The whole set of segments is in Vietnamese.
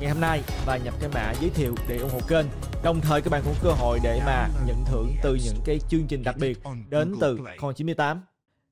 ngày hôm nay và nhập cái mã giới thiệu để ủng hộ kênh. Đồng thời các bạn cũng cơ hội để mà nhận thưởng từ những cái chương trình đặc biệt đến từ Con 98.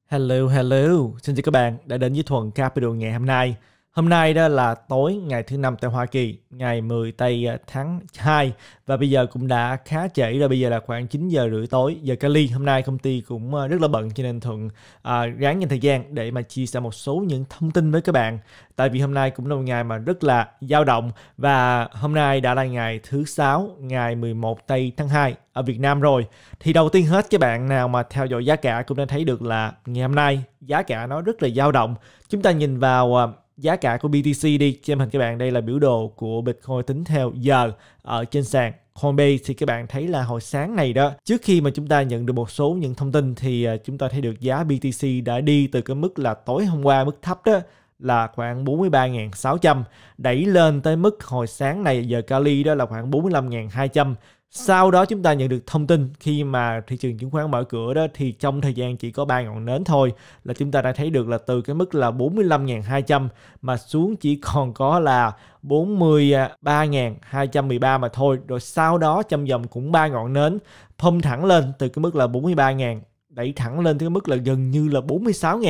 Hello, hello. Xin chào các bạn đã đến với Thuần Capital ngày hôm nay. Hôm nay đó là tối ngày thứ năm tại Hoa Kỳ, ngày 10 tây ờ, tháng 2 và bây giờ cũng đã khá trễ rồi, bây giờ là khoảng 9 giờ rưỡi tối giờ Cali. Hôm nay công ty cũng ờ, rất là bận cho nên Thuận à, ráng dành thời gian để mà chia sẻ một số những thông tin với các bạn. Tại vì hôm nay cũng là một ngày mà rất là dao động và hôm nay đã là ngày thứ sáu ngày 11 tây tháng 2 ở Việt Nam rồi. Thì đầu tiên hết các bạn nào mà theo dõi giá cả cũng đã thấy được là ngày hôm nay giá cả nó rất là dao động. Chúng ta nhìn vào giá cả của BTC đi trên hình các bạn đây là biểu đồ của Bitcoin tính theo giờ ở trên sàn Coinbase thì các bạn thấy là hồi sáng này đó trước khi mà chúng ta nhận được một số những thông tin thì à, chúng ta thấy được giá BTC đã đi từ cái mức là tối hôm qua mức thấp đó là khoảng 43.600 đẩy lên tới mức hồi sáng này giờ Cali đó là khoảng 45.200 sau đó chúng ta nhận được thông tin khi mà thị trường chứng khoán mở cửa đó thì trong thời gian chỉ có ba ngọn nến thôi là chúng ta đã thấy được là từ cái mức là 45.200 mà xuống chỉ còn có là 43.213 mà thôi. Rồi sau đó trong vòng cũng ba ngọn nến phông thẳng lên từ cái mức là 43.000 đẩy thẳng lên tới mức là gần như là 46 000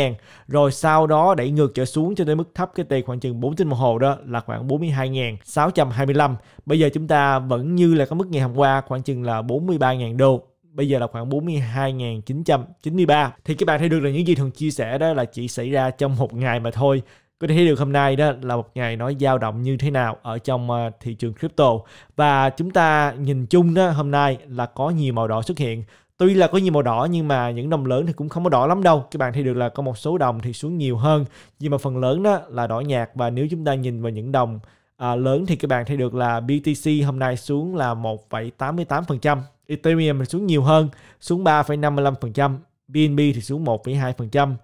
rồi sau đó đẩy ngược trở xuống cho tới mức thấp cái tê khoảng chừng 4 tiếng đồng hồ đó là khoảng 42 625 bây giờ chúng ta vẫn như là cái mức ngày hôm qua khoảng chừng là 43 000 đô bây giờ là khoảng 42.993 thì các bạn thấy được là những gì thường chia sẻ đó là chỉ xảy ra trong một ngày mà thôi có thể thấy được hôm nay đó là một ngày nó dao động như thế nào ở trong ờ, thị trường crypto và chúng ta nhìn chung đó hôm nay là có nhiều màu đỏ xuất hiện tuy là có nhiều màu đỏ nhưng mà những đồng lớn thì cũng không có đỏ lắm đâu các bạn thấy được là có một số đồng thì xuống nhiều hơn nhưng mà phần lớn đó là đỏ nhạt và nếu chúng ta nhìn vào những đồng à, lớn thì các bạn thấy được là BTC hôm nay xuống là 1,88%, Ethereum xuống nhiều hơn, xuống 3,55%, BNB thì xuống 1,2%,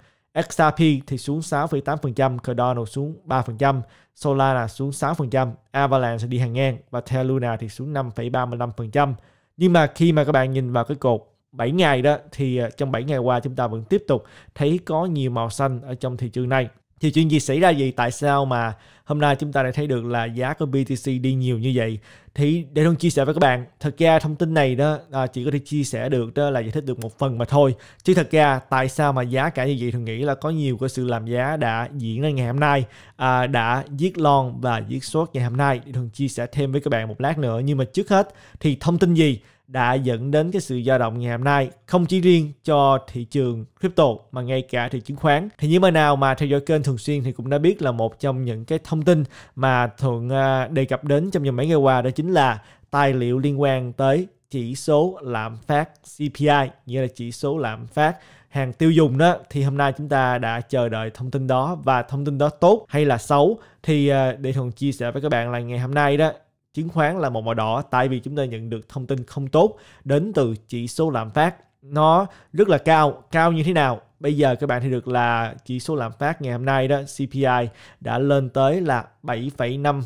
XRP thì xuống 6,8%, Cardano xuống 3%, Solana xuống 6%, Avalanche đi hàng ngang và Terra Luna thì xuống 5,35%. Nhưng mà khi mà các bạn nhìn vào cái cột 7 ngày đó thì à, trong 7 ngày qua chúng ta vẫn tiếp tục thấy có nhiều màu xanh ở trong thị trường này. Thì chuyện gì xảy ra gì tại sao mà hôm nay chúng ta lại thấy được là giá của BTC đi nhiều như vậy? Thì để luôn chia sẻ với các bạn, thật ra thông tin này đó à, chỉ có thể chia sẻ được đó là giải thích được một phần mà thôi. Chứ thật ra tại sao mà giá cả như vậy thường nghĩ là có nhiều cái sự làm giá đã diễn ra ngày hôm nay, à, đã giết lon và giết sốt ngày hôm nay. Thì thường chia sẻ thêm với các bạn một lát nữa. Nhưng mà trước hết thì thông tin gì đã dẫn đến cái sự dao động ngày hôm nay không chỉ riêng cho thị trường crypto mà ngay cả thị chứng khoán thì những bạn nào mà theo dõi kênh thường xuyên thì cũng đã biết là một trong những cái thông tin mà thường à, đề cập đến trong vòng mấy ngày qua đó chính là tài liệu liên quan tới chỉ số lạm phát CPI nghĩa là chỉ số lạm phát hàng tiêu dùng đó thì hôm nay chúng ta đã chờ đợi thông tin đó và thông tin đó tốt hay là xấu thì à, để thuận chia sẻ với các bạn là ngày hôm nay đó chứng khoán là một màu đỏ tại vì chúng ta nhận được thông tin không tốt đến từ chỉ số lạm phát nó rất là cao cao như thế nào bây giờ các bạn thấy được là chỉ số lạm phát ngày hôm nay đó CPI đã lên tới là 7,5%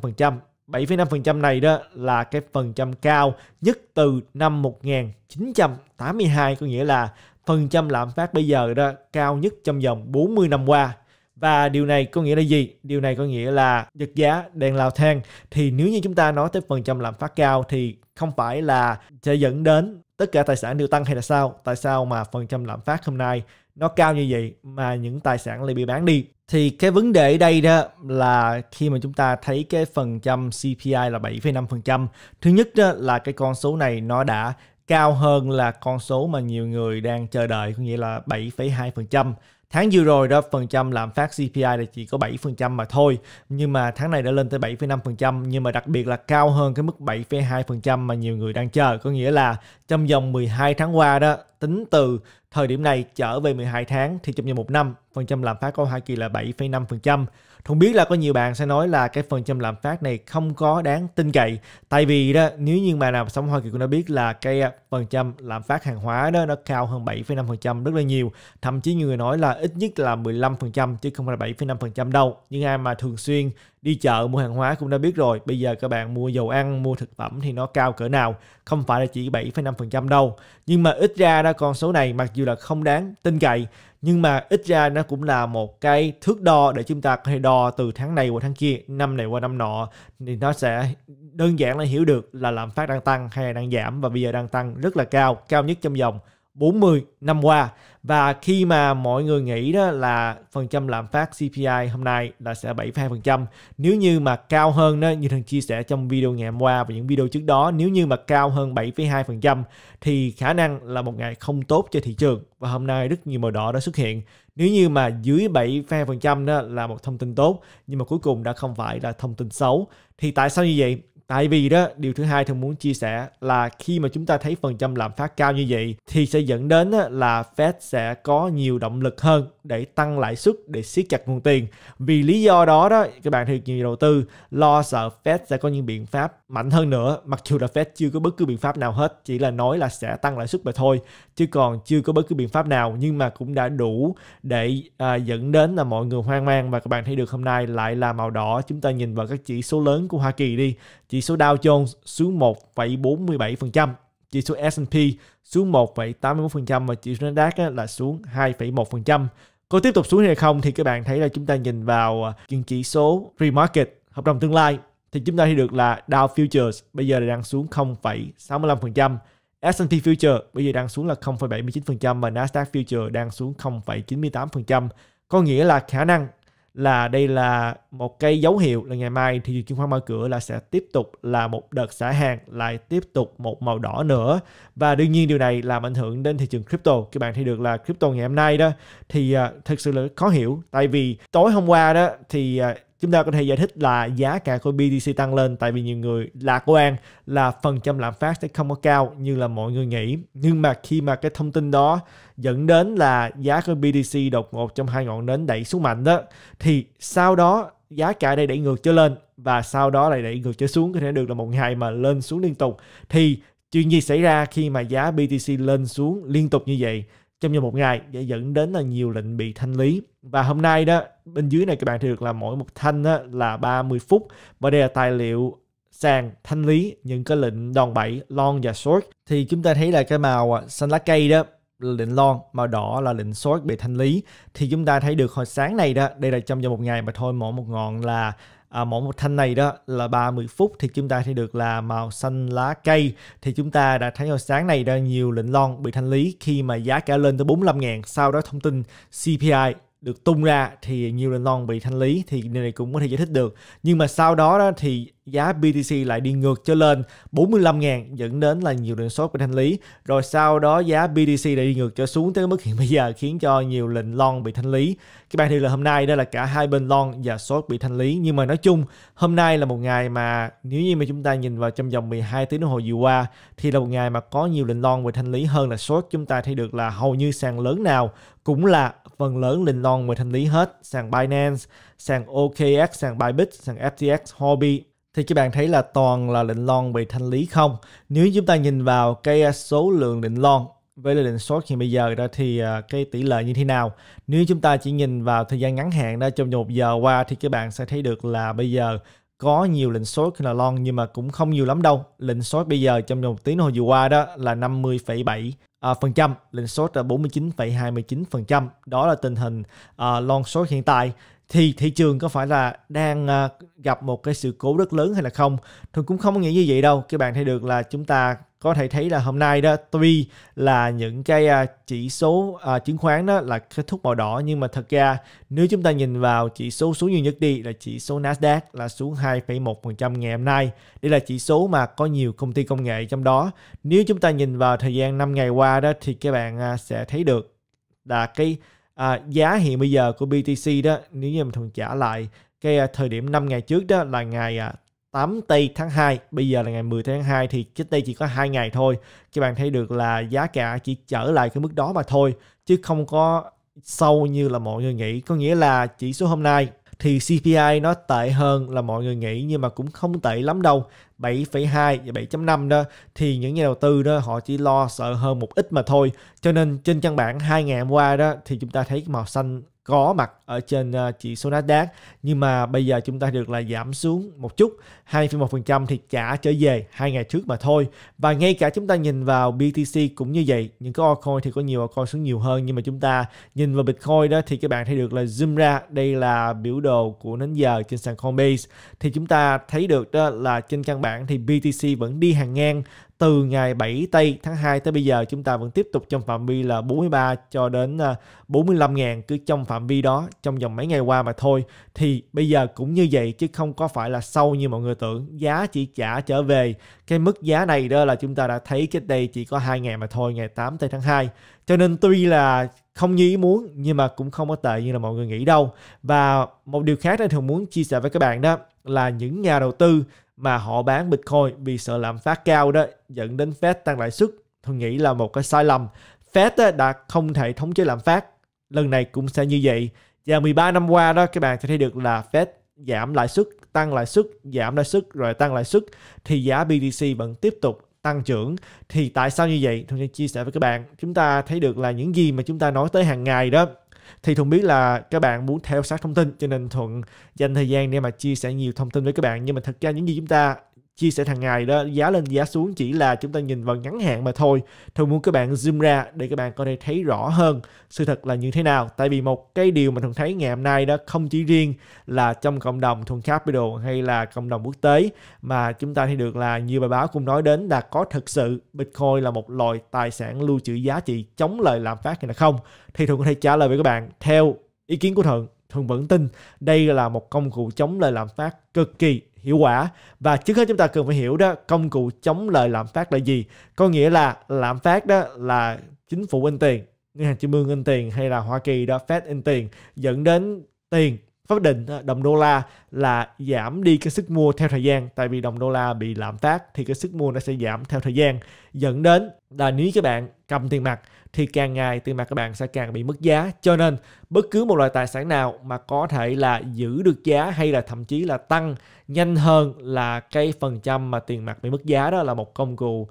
7,5% này đó là cái phần trăm cao nhất từ năm 1982 có nghĩa là phần trăm lạm phát bây giờ đó cao nhất trong vòng 40 năm qua và điều này có nghĩa là gì? Điều này có nghĩa là giật giá đang lao thang. Thì nếu như chúng ta nói tới phần trăm lạm phát cao thì không phải là sẽ dẫn đến tất cả tài sản đều tăng hay là sao? Tại sao mà phần trăm lạm phát hôm nay nó cao như vậy mà những tài sản lại bị bán đi? Thì cái vấn đề đây đó là khi mà chúng ta thấy cái phần trăm CPI là 7,5%. Thứ nhất đó là cái con số này nó đã cao hơn là con số mà nhiều người đang chờ đợi, có nghĩa là 7,2% tháng vừa rồi đó phần trăm lạm phát CPI là chỉ có 7% mà thôi nhưng mà tháng này đã lên tới 7,5% nhưng mà đặc biệt là cao hơn cái mức 7,2% mà nhiều người đang chờ có nghĩa là trong vòng 12 tháng qua đó tính từ thời điểm này trở về 12 tháng thì trong vòng một năm phần trăm lạm phát có hai kỳ là 7,5% không biết là có nhiều bạn sẽ nói là cái phần trăm lạm phát này không có đáng tin cậy. Tại vì đó nếu như mà nào sống Hoa Kỳ cũng đã biết là cái à, phần trăm lạm phát hàng hóa đó nó cao hơn 7,5% rất là nhiều. Thậm chí nhiều người nói là ít nhất là 15% chứ không phải là 7,5% đâu. Nhưng ai mà thường xuyên đi chợ mua hàng hóa cũng đã biết rồi bây giờ các bạn mua dầu ăn mua thực phẩm thì nó cao cỡ nào không phải là chỉ 7,5% đâu nhưng mà ít ra đó con số này mặc dù là không đáng tin cậy nhưng mà ít ra nó cũng là một cái thước đo để chúng ta có thể đo từ tháng này qua tháng kia năm này qua năm nọ thì nó sẽ đơn giản là hiểu được là lạm phát đang tăng hay là đang giảm và bây giờ đang tăng rất là cao cao nhất trong vòng 40 năm qua và khi mà mọi người nghĩ đó là phần trăm lạm phát CPI hôm nay là sẽ 7,2% nếu như mà cao hơn đó như thằng chia sẻ trong video ngày hôm qua và những video trước đó nếu như mà cao hơn 7,2% thì khả năng là một ngày không tốt cho thị trường và hôm nay rất nhiều màu đỏ đã xuất hiện nếu như mà dưới 7,2% đó là một thông tin tốt nhưng mà cuối cùng đã không phải là thông tin xấu thì tại sao như vậy Tại vì đó, điều thứ hai thường muốn chia sẻ là khi mà chúng ta thấy phần trăm lạm phát cao như vậy thì sẽ dẫn đến là Fed sẽ có nhiều động lực hơn để tăng lãi suất để siết chặt nguồn tiền. Vì lý do đó đó, các bạn thì nhiều đầu tư lo sợ Fed sẽ có những biện pháp mạnh hơn nữa, mặc dù là Fed chưa có bất cứ biện pháp nào hết, chỉ là nói là sẽ tăng lãi suất mà thôi, chứ còn chưa có bất cứ biện pháp nào nhưng mà cũng đã đủ để à, dẫn đến là mọi người hoang mang và các bạn thấy được hôm nay lại là màu đỏ, chúng ta nhìn vào các chỉ số lớn của Hoa Kỳ đi, chỉ chỉ số Dow Jones xuống 1,47%, chỉ số S&P xuống 1,81% và chỉ số Nasdaq là xuống 2,1%. Có tiếp tục xuống hay không thì các bạn thấy là chúng ta nhìn vào à, những chỉ số pre-market hợp đồng tương lai thì chúng ta thấy được là Dow Futures bây giờ đang xuống 0,65%, S&P Future bây giờ đang xuống là 0,79% và Nasdaq Future đang xuống 0,98%. Có nghĩa là khả năng là đây là một cái dấu hiệu là ngày mai thì chứng khoán mở cửa là sẽ tiếp tục là một đợt xả hàng lại tiếp tục một màu đỏ nữa và đương nhiên điều này làm ảnh hưởng đến thị trường crypto các bạn thấy được là crypto ngày hôm nay đó thì uh, thực sự là khó hiểu tại vì tối hôm qua đó thì uh, chúng ta có thể giải thích là giá cả của BTC tăng lên tại vì nhiều người lạc quan là phần trăm lạm phát sẽ không có cao như là mọi người nghĩ nhưng mà khi mà cái thông tin đó dẫn đến là giá của BTC đột ngột trong hai ngọn nến đẩy xuống mạnh đó thì sau đó giá cả đây đẩy ngược trở lên và sau đó lại đẩy ngược trở xuống có thể được là một ngày mà lên xuống liên tục thì chuyện gì xảy ra khi mà giá BTC lên xuống liên tục như vậy trong vòng một ngày sẽ dẫn đến là nhiều lệnh bị thanh lý và hôm nay đó bên dưới này các bạn thì được là mỗi một thanh đó là 30 phút và đây là tài liệu sàn thanh lý những cái lệnh đòn bẩy long và short thì chúng ta thấy là cái màu à, xanh lá cây đó là lệnh long màu đỏ là lệnh short bị thanh lý thì chúng ta thấy được hồi sáng này đó đây là trong vòng một ngày mà thôi mỗi một ngọn là à, mỗi một thanh này đó là 30 phút thì chúng ta sẽ được là màu xanh lá cây thì chúng ta đã thấy hồi sáng này đã nhiều lệnh lon bị thanh lý khi mà giá cả lên tới 45 ngàn sau đó thông tin CPI được tung ra thì nhiều lệnh lon bị thanh lý thì điều này cũng có thể giải thích được nhưng mà sau đó, đó thì giá BTC lại đi ngược trở lên 45.000 dẫn đến là nhiều lệnh sốt bị thanh lý. Rồi sau đó giá BTC lại đi ngược trở xuống tới mức hiện bây giờ khiến cho nhiều lệnh long bị thanh lý. Các bạn thì là hôm nay đây là cả hai bên long và sốt bị thanh lý. Nhưng mà nói chung hôm nay là một ngày mà nếu như mà chúng ta nhìn vào trong vòng 12 tiếng đồng hồ vừa qua thì là một ngày mà có nhiều lệnh long bị thanh lý hơn là sốt. Chúng ta thấy được là hầu như sàn lớn nào cũng là phần lớn lệnh long bị thanh lý hết. Sàn Binance, sàn OKX, sàn Bybit, sàn FTX, Hobby thì các bạn thấy là toàn là lệnh lon bị thanh lý không nếu chúng ta nhìn vào cái à, số lượng lệnh lon với lệnh định short hiện bây giờ đó thì à, cái tỷ lệ như thế nào nếu chúng ta chỉ nhìn vào thời gian ngắn hạn đó trong một giờ qua thì các bạn sẽ thấy được là bây giờ có nhiều lệnh short là lon nhưng mà cũng không nhiều lắm đâu lệnh short bây giờ trong một tiếng hồi vừa qua đó là 50,7 À, phần trăm lệnh short là 49,29 phần trăm đó là tình hình à, long short hiện tại thì thị trường có phải là đang ờ, gặp một cái sự cố rất lớn hay là không thường cũng không có nghĩ như vậy đâu các bạn thấy được là chúng ta có thể thấy là hôm nay đó tuy là những cái ờ, chỉ số ờ, chứng khoán đó là kết thúc màu đỏ nhưng mà thật ra nếu chúng ta nhìn vào chỉ số xuống nhiều nhất đi là chỉ số Nasdaq là xuống 2,1% ngày hôm nay. Đây là chỉ số mà có nhiều công ty công nghệ trong đó. Nếu chúng ta nhìn vào thời gian 5 ngày qua đó thì các bạn sẽ thấy được là cái à, giá hiện bây giờ của BTC đó nếu như mình thường trả lại cái à, thời điểm 5 ngày trước đó là ngày 8 à, tây tháng 2 bây giờ là ngày 10 tháng 2 thì cách đây chỉ có hai ngày thôi các bạn thấy được là giá cả chỉ trở lại cái mức đó mà thôi chứ không có sâu như là mọi người nghĩ có nghĩa là chỉ số hôm nay thì CPI nó tệ hơn là mọi người nghĩ nhưng mà cũng không tệ lắm đâu 7,2 và 7.5 đó thì những nhà đầu tư đó họ chỉ lo sợ hơn một ít mà thôi cho nên trên căn bản hai ngày hôm qua đó thì chúng ta thấy màu xanh có mặt ở trên à, chỉ số Nasdaq nhưng mà bây giờ chúng ta được là giảm xuống một chút 2,1% thì trả trở về hai ngày trước mà thôi và ngay cả chúng ta nhìn vào BTC cũng như vậy những cái altcoin thì có nhiều altcoin xuống nhiều hơn nhưng mà chúng ta nhìn vào Bitcoin đó thì các bạn thấy được là zoom ra đây là biểu đồ của nến giờ trên sàn Coinbase thì chúng ta thấy được đó là trên căn bản thì BTC vẫn đi hàng ngang từ ngày 7 tây tháng 2 tới bây giờ chúng ta vẫn tiếp tục trong phạm vi là 43 cho đến 45 à, ngàn cứ trong phạm vi đó trong vòng mấy ngày qua mà thôi thì bây giờ cũng như vậy chứ không có phải là sâu như mọi người tưởng giá chỉ trả trở về cái mức giá này đó là chúng ta đã thấy cách đây chỉ có hai ngày mà thôi ngày 8 tây tháng 2 cho nên tuy là không như ý muốn nhưng mà cũng không có tệ như là mọi người nghĩ đâu và một điều khác đó thường muốn chia sẻ với các bạn đó là những nhà đầu tư mà họ bán Bitcoin vì sợ lạm phát cao đó dẫn đến Fed tăng lãi suất. Tôi nghĩ là một cái sai lầm. Fed đã không thể thống chế lạm phát. Lần này cũng sẽ như vậy. Và 13 năm qua đó các bạn sẽ thấy được là Fed giảm lãi suất, tăng lãi suất, giảm lãi suất rồi tăng lãi suất thì giá BTC vẫn tiếp tục tăng trưởng thì tại sao như vậy tôi sẽ chia sẻ với các bạn chúng ta thấy được là những gì mà chúng ta nói tới hàng ngày đó thì thuận biết là các bạn muốn theo sát thông tin cho nên thuận dành thời gian để mà chia sẻ nhiều thông tin với các bạn nhưng mà thật ra những gì chúng ta chia sẻ thằng ngày đó giá lên giá xuống chỉ là chúng ta nhìn vào ngắn hạn mà thôi Thôi muốn các bạn zoom ra để các bạn có thể thấy rõ hơn sự thật là như thế nào tại vì một cái điều mà thường thấy ngày hôm nay đó không chỉ riêng là trong cộng đồng thuần capital hay là cộng đồng quốc tế mà chúng ta thấy được là nhiều bài báo cũng nói đến là có thực sự bitcoin là một loại tài sản lưu trữ giá trị chống lời lạm phát hay là không thì thường có thể trả lời với các bạn theo ý kiến của thuận thường vẫn tin đây là một công cụ chống lời lạm phát cực kỳ hiệu quả và trước hết chúng ta cần phải hiểu đó công cụ chống lời lạm phát là gì có nghĩa là lạm phát đó là chính phủ in tiền ngân hàng trung ương in tiền hay là hoa kỳ đó fed in tiền dẫn đến tiền pháp định ờ, đồng đô la là giảm đi cái sức mua theo thời gian tại vì đồng đô la bị lạm phát thì cái sức mua nó sẽ giảm theo thời gian dẫn đến là nếu các bạn cầm tiền mặt thì càng ngày tiền mặt các bạn sẽ càng bị mất giá. Cho nên bất cứ một loại tài sản nào mà có thể là giữ được giá hay là thậm chí là tăng nhanh hơn là cái phần trăm mà tiền mặt bị mất giá đó là một công cụ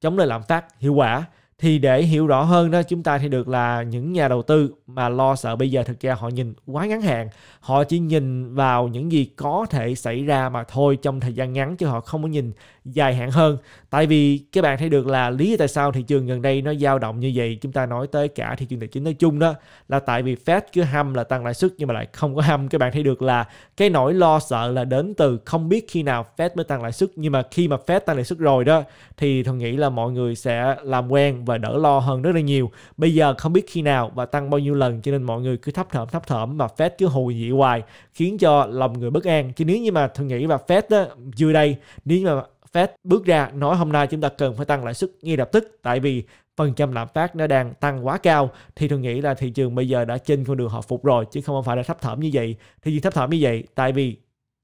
chống lại lạm phát hiệu quả thì để hiểu rõ hơn đó chúng ta thì được là những nhà đầu tư mà lo sợ bây giờ thực ra họ nhìn quá ngắn hạn họ chỉ nhìn vào những gì có thể xảy ra mà thôi trong thời gian ngắn chứ họ không có nhìn dài hạn hơn tại vì các bạn thấy được là lý do tại sao thị trường gần đây nó dao động như vậy chúng ta nói tới cả thị trường tài chính nói chung đó là tại vì Fed cứ hâm là tăng lãi suất nhưng mà lại không có hâm các bạn thấy được là cái nỗi lo sợ là đến từ không biết khi nào Fed mới tăng lãi suất nhưng mà khi mà Fed tăng lãi suất rồi đó thì tôi nghĩ là mọi người sẽ làm quen và đỡ lo hơn rất là nhiều bây giờ không biết khi nào và tăng bao nhiêu lần cho nên mọi người cứ thấp thỏm thấp thỏm mà Fed cứ hù dị hoài khiến cho lòng người bất an chứ nếu như mà tôi nghĩ và Fed đó, vừa đây nếu như mà Fed bước ra nói hôm nay chúng ta cần phải tăng lãi suất ngay lập tức tại vì phần trăm lạm phát nó đang tăng quá cao thì tôi nghĩ là thị trường bây giờ đã trên con đường hồi phục rồi chứ không phải là thấp thỏm như vậy thì gì thấp thỏm như vậy tại vì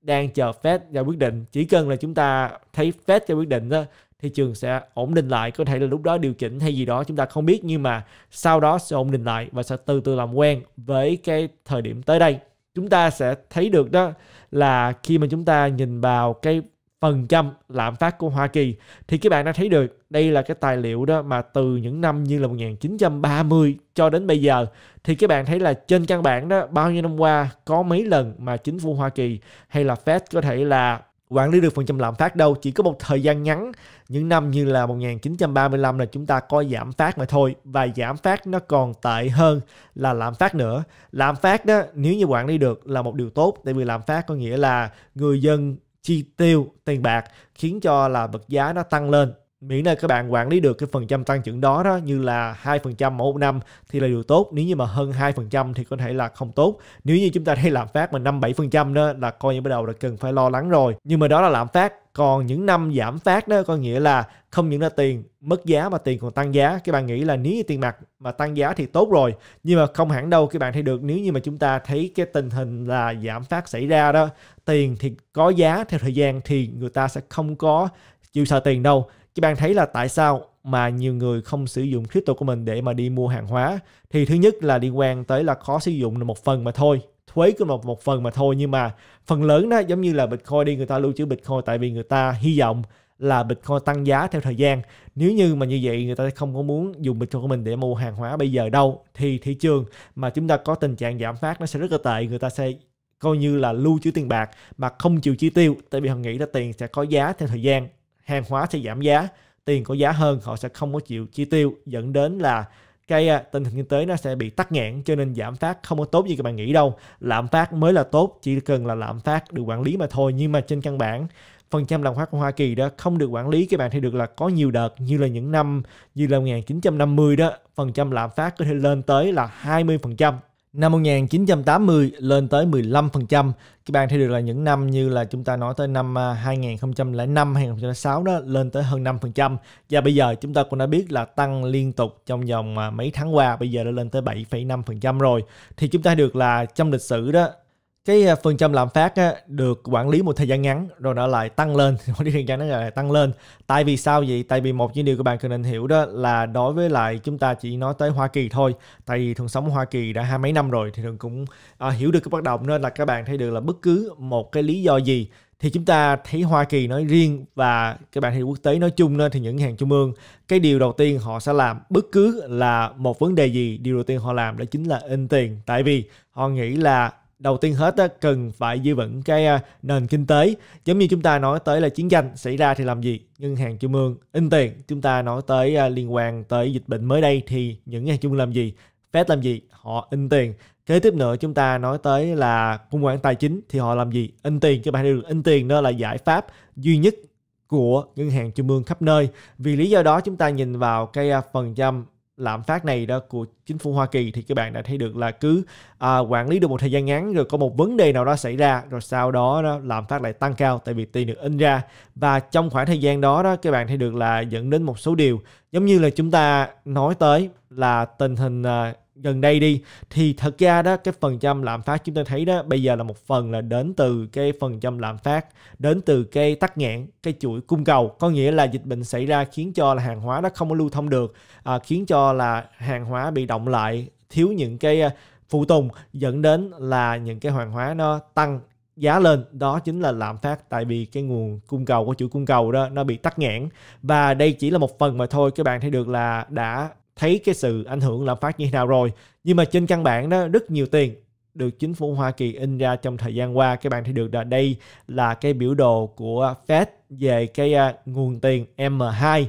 đang chờ Fed ra quyết định chỉ cần là chúng ta thấy Fed ra quyết định đó, thị trường sẽ ổn định lại có thể là lúc đó điều chỉnh hay gì đó chúng ta không biết nhưng mà sau đó sẽ ổn định lại và sẽ từ từ làm quen với cái thời điểm tới đây chúng ta sẽ thấy được đó là khi mà chúng ta nhìn vào cái phần trăm lạm phát của Hoa Kỳ thì các bạn đã thấy được đây là cái tài liệu đó mà từ những năm như là 1930 cho đến bây giờ thì các bạn thấy là trên căn bản đó bao nhiêu năm qua có mấy lần mà chính phủ Hoa Kỳ hay là Fed có thể là quản lý được phần trăm lạm phát đâu chỉ có một thời gian ngắn những năm như là 1935 là chúng ta có giảm phát mà thôi và giảm phát nó còn tệ hơn là lạm phát nữa lạm phát đó nếu như quản lý được là một điều tốt tại vì lạm phát có nghĩa là người dân chi tiêu tiền bạc khiến cho là vật giá nó tăng lên miễn là các bạn quản lý được cái phần trăm tăng trưởng đó đó như là hai phần trăm mỗi năm thì là điều tốt nếu như mà hơn hai phần trăm thì có thể là không tốt nếu như chúng ta thấy lạm phát mà năm bảy phần trăm đó là coi như bắt đầu là cần phải lo lắng rồi nhưng mà đó là lạm phát còn những năm giảm phát đó có nghĩa là không những là tiền mất giá mà tiền còn tăng giá các bạn nghĩ là nếu như tiền mặt mà tăng giá thì tốt rồi nhưng mà không hẳn đâu các bạn thấy được nếu như mà chúng ta thấy cái tình hình là giảm phát xảy ra đó tiền thì có giá theo thời gian thì người ta sẽ không có chịu sợ tiền đâu các bạn thấy là tại sao mà nhiều người không sử dụng crypto của mình để mà đi mua hàng hóa thì thứ nhất là liên quan tới là khó sử dụng là một phần mà thôi thuế của một một phần mà thôi nhưng mà phần lớn đó giống như là bitcoin đi người ta lưu trữ bitcoin tại vì người ta hy vọng là bitcoin tăng giá theo thời gian nếu như mà như vậy người ta không có muốn dùng bitcoin của mình để mua hàng hóa bây giờ đâu thì thị trường mà chúng ta có tình trạng giảm phát nó sẽ rất là tệ người ta sẽ coi như là lưu trữ tiền bạc mà không chịu chi tiêu tại vì họ nghĩ là tiền sẽ có giá theo thời gian hàng hóa sẽ giảm giá tiền có giá hơn họ sẽ không có chịu chi tiêu dẫn đến là cái à, tình hình kinh tế nó sẽ bị tắc nghẽn cho nên giảm phát không có tốt như các bạn nghĩ đâu lạm phát mới là tốt chỉ cần là lạm phát được quản lý mà thôi nhưng mà trên căn bản phần trăm lạm phát của Hoa Kỳ đó không được quản lý các bạn thấy được là có nhiều đợt như là những năm như là 1950 đó phần trăm lạm phát có thể lên tới là 20 phần trăm năm 1980 lên tới 15%. Các bạn thấy được là những năm như là chúng ta nói tới năm 2005, à, 2006 đó lên tới hơn 5%. Và bây giờ chúng ta cũng đã biết là tăng liên tục trong vòng à, mấy tháng qua, bây giờ đã lên tới 7,5% rồi. Thì chúng ta được là trong lịch sử đó cái à, phần trăm lạm phát á, được quản lý một thời gian ngắn rồi nó lại tăng lên quản lý thời gian nó lại tăng lên tại vì sao vậy tại vì một những điều các bạn cần nên hiểu đó là đối với lại chúng ta chỉ nói tới Hoa Kỳ thôi tại vì thường sống ở Hoa Kỳ đã hai mấy năm rồi thì thường cũng à, hiểu được cái bất động nên là các bạn thấy được là bất cứ một cái lý do gì thì chúng ta thấy Hoa Kỳ nói riêng và các bạn thấy quốc tế nói chung nên thì những hàng trung ương cái điều đầu tiên họ sẽ làm bất cứ là một vấn đề gì điều đầu tiên họ làm đó chính là in tiền tại vì họ nghĩ là đầu tiên hết cần phải giữ vững cái à, nền kinh tế giống như chúng ta nói tới là chiến tranh xảy ra thì làm gì ngân hàng trung ương in tiền chúng ta nói tới à, liên quan tới dịch bệnh mới đây thì những ngân hàng trung làm gì Fed làm gì họ in tiền kế tiếp nữa chúng ta nói tới là khủng hoảng tài chính thì họ làm gì in tiền các bạn được in tiền đó là giải pháp duy nhất của ngân hàng trung ương khắp nơi vì lý do đó chúng ta nhìn vào cái à, phần trăm lạm phát này đó của chính phủ Hoa Kỳ thì các bạn đã thấy được là cứ à, quản lý được một thời gian ngắn rồi có một vấn đề nào đó xảy ra rồi sau đó, đó lạm phát lại tăng cao tại vì tiền được in ra và trong khoảng thời gian đó đó các bạn thấy được là dẫn đến một số điều giống như là chúng ta nói tới là tình hình à, gần đây đi thì thật ra đó cái phần trăm lạm phát chúng ta thấy đó bây giờ là một phần là đến từ cái phần trăm lạm phát đến từ cái tắc nghẽn cái chuỗi cung cầu có nghĩa là dịch bệnh xảy ra khiến cho là hàng hóa nó không có lưu thông được à, khiến cho là hàng hóa bị động lại thiếu những cái à, phụ tùng dẫn đến là những cái hàng hóa nó tăng giá lên đó chính là lạm phát tại vì cái nguồn cung cầu của chuỗi cung cầu đó nó bị tắc nghẽn và đây chỉ là một phần mà thôi các bạn thấy được là đã thấy cái sự ảnh hưởng lạm phát như thế nào rồi nhưng mà trên căn bản đó rất nhiều tiền được chính phủ Hoa Kỳ in ra trong thời gian qua các bạn thấy được là đây là cái biểu đồ của Fed về cái à, nguồn tiền M2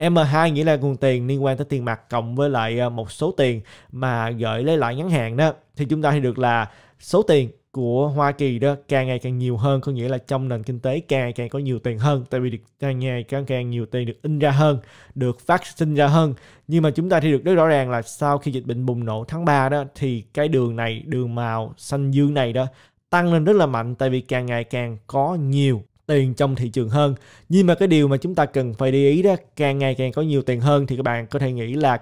M2 nghĩa là nguồn tiền liên quan tới tiền mặt cộng với lại à, một số tiền mà gửi lấy lại ngắn hạn đó thì chúng ta thấy được là số tiền của Hoa Kỳ đó càng ngày càng nhiều hơn có nghĩa là trong nền kinh tế càng ngày càng có nhiều tiền hơn tại vì được càng ngày càng càng nhiều tiền được in ra hơn được phát sinh ra hơn nhưng mà chúng ta thì được rất rõ ràng là sau khi dịch bệnh bùng nổ tháng 3 đó thì cái đường này đường màu xanh dương này đó tăng lên rất là mạnh tại vì càng ngày càng có nhiều tiền trong thị trường hơn nhưng mà cái điều mà chúng ta cần phải để ý đó càng ngày càng có nhiều tiền hơn thì các bạn có thể nghĩ là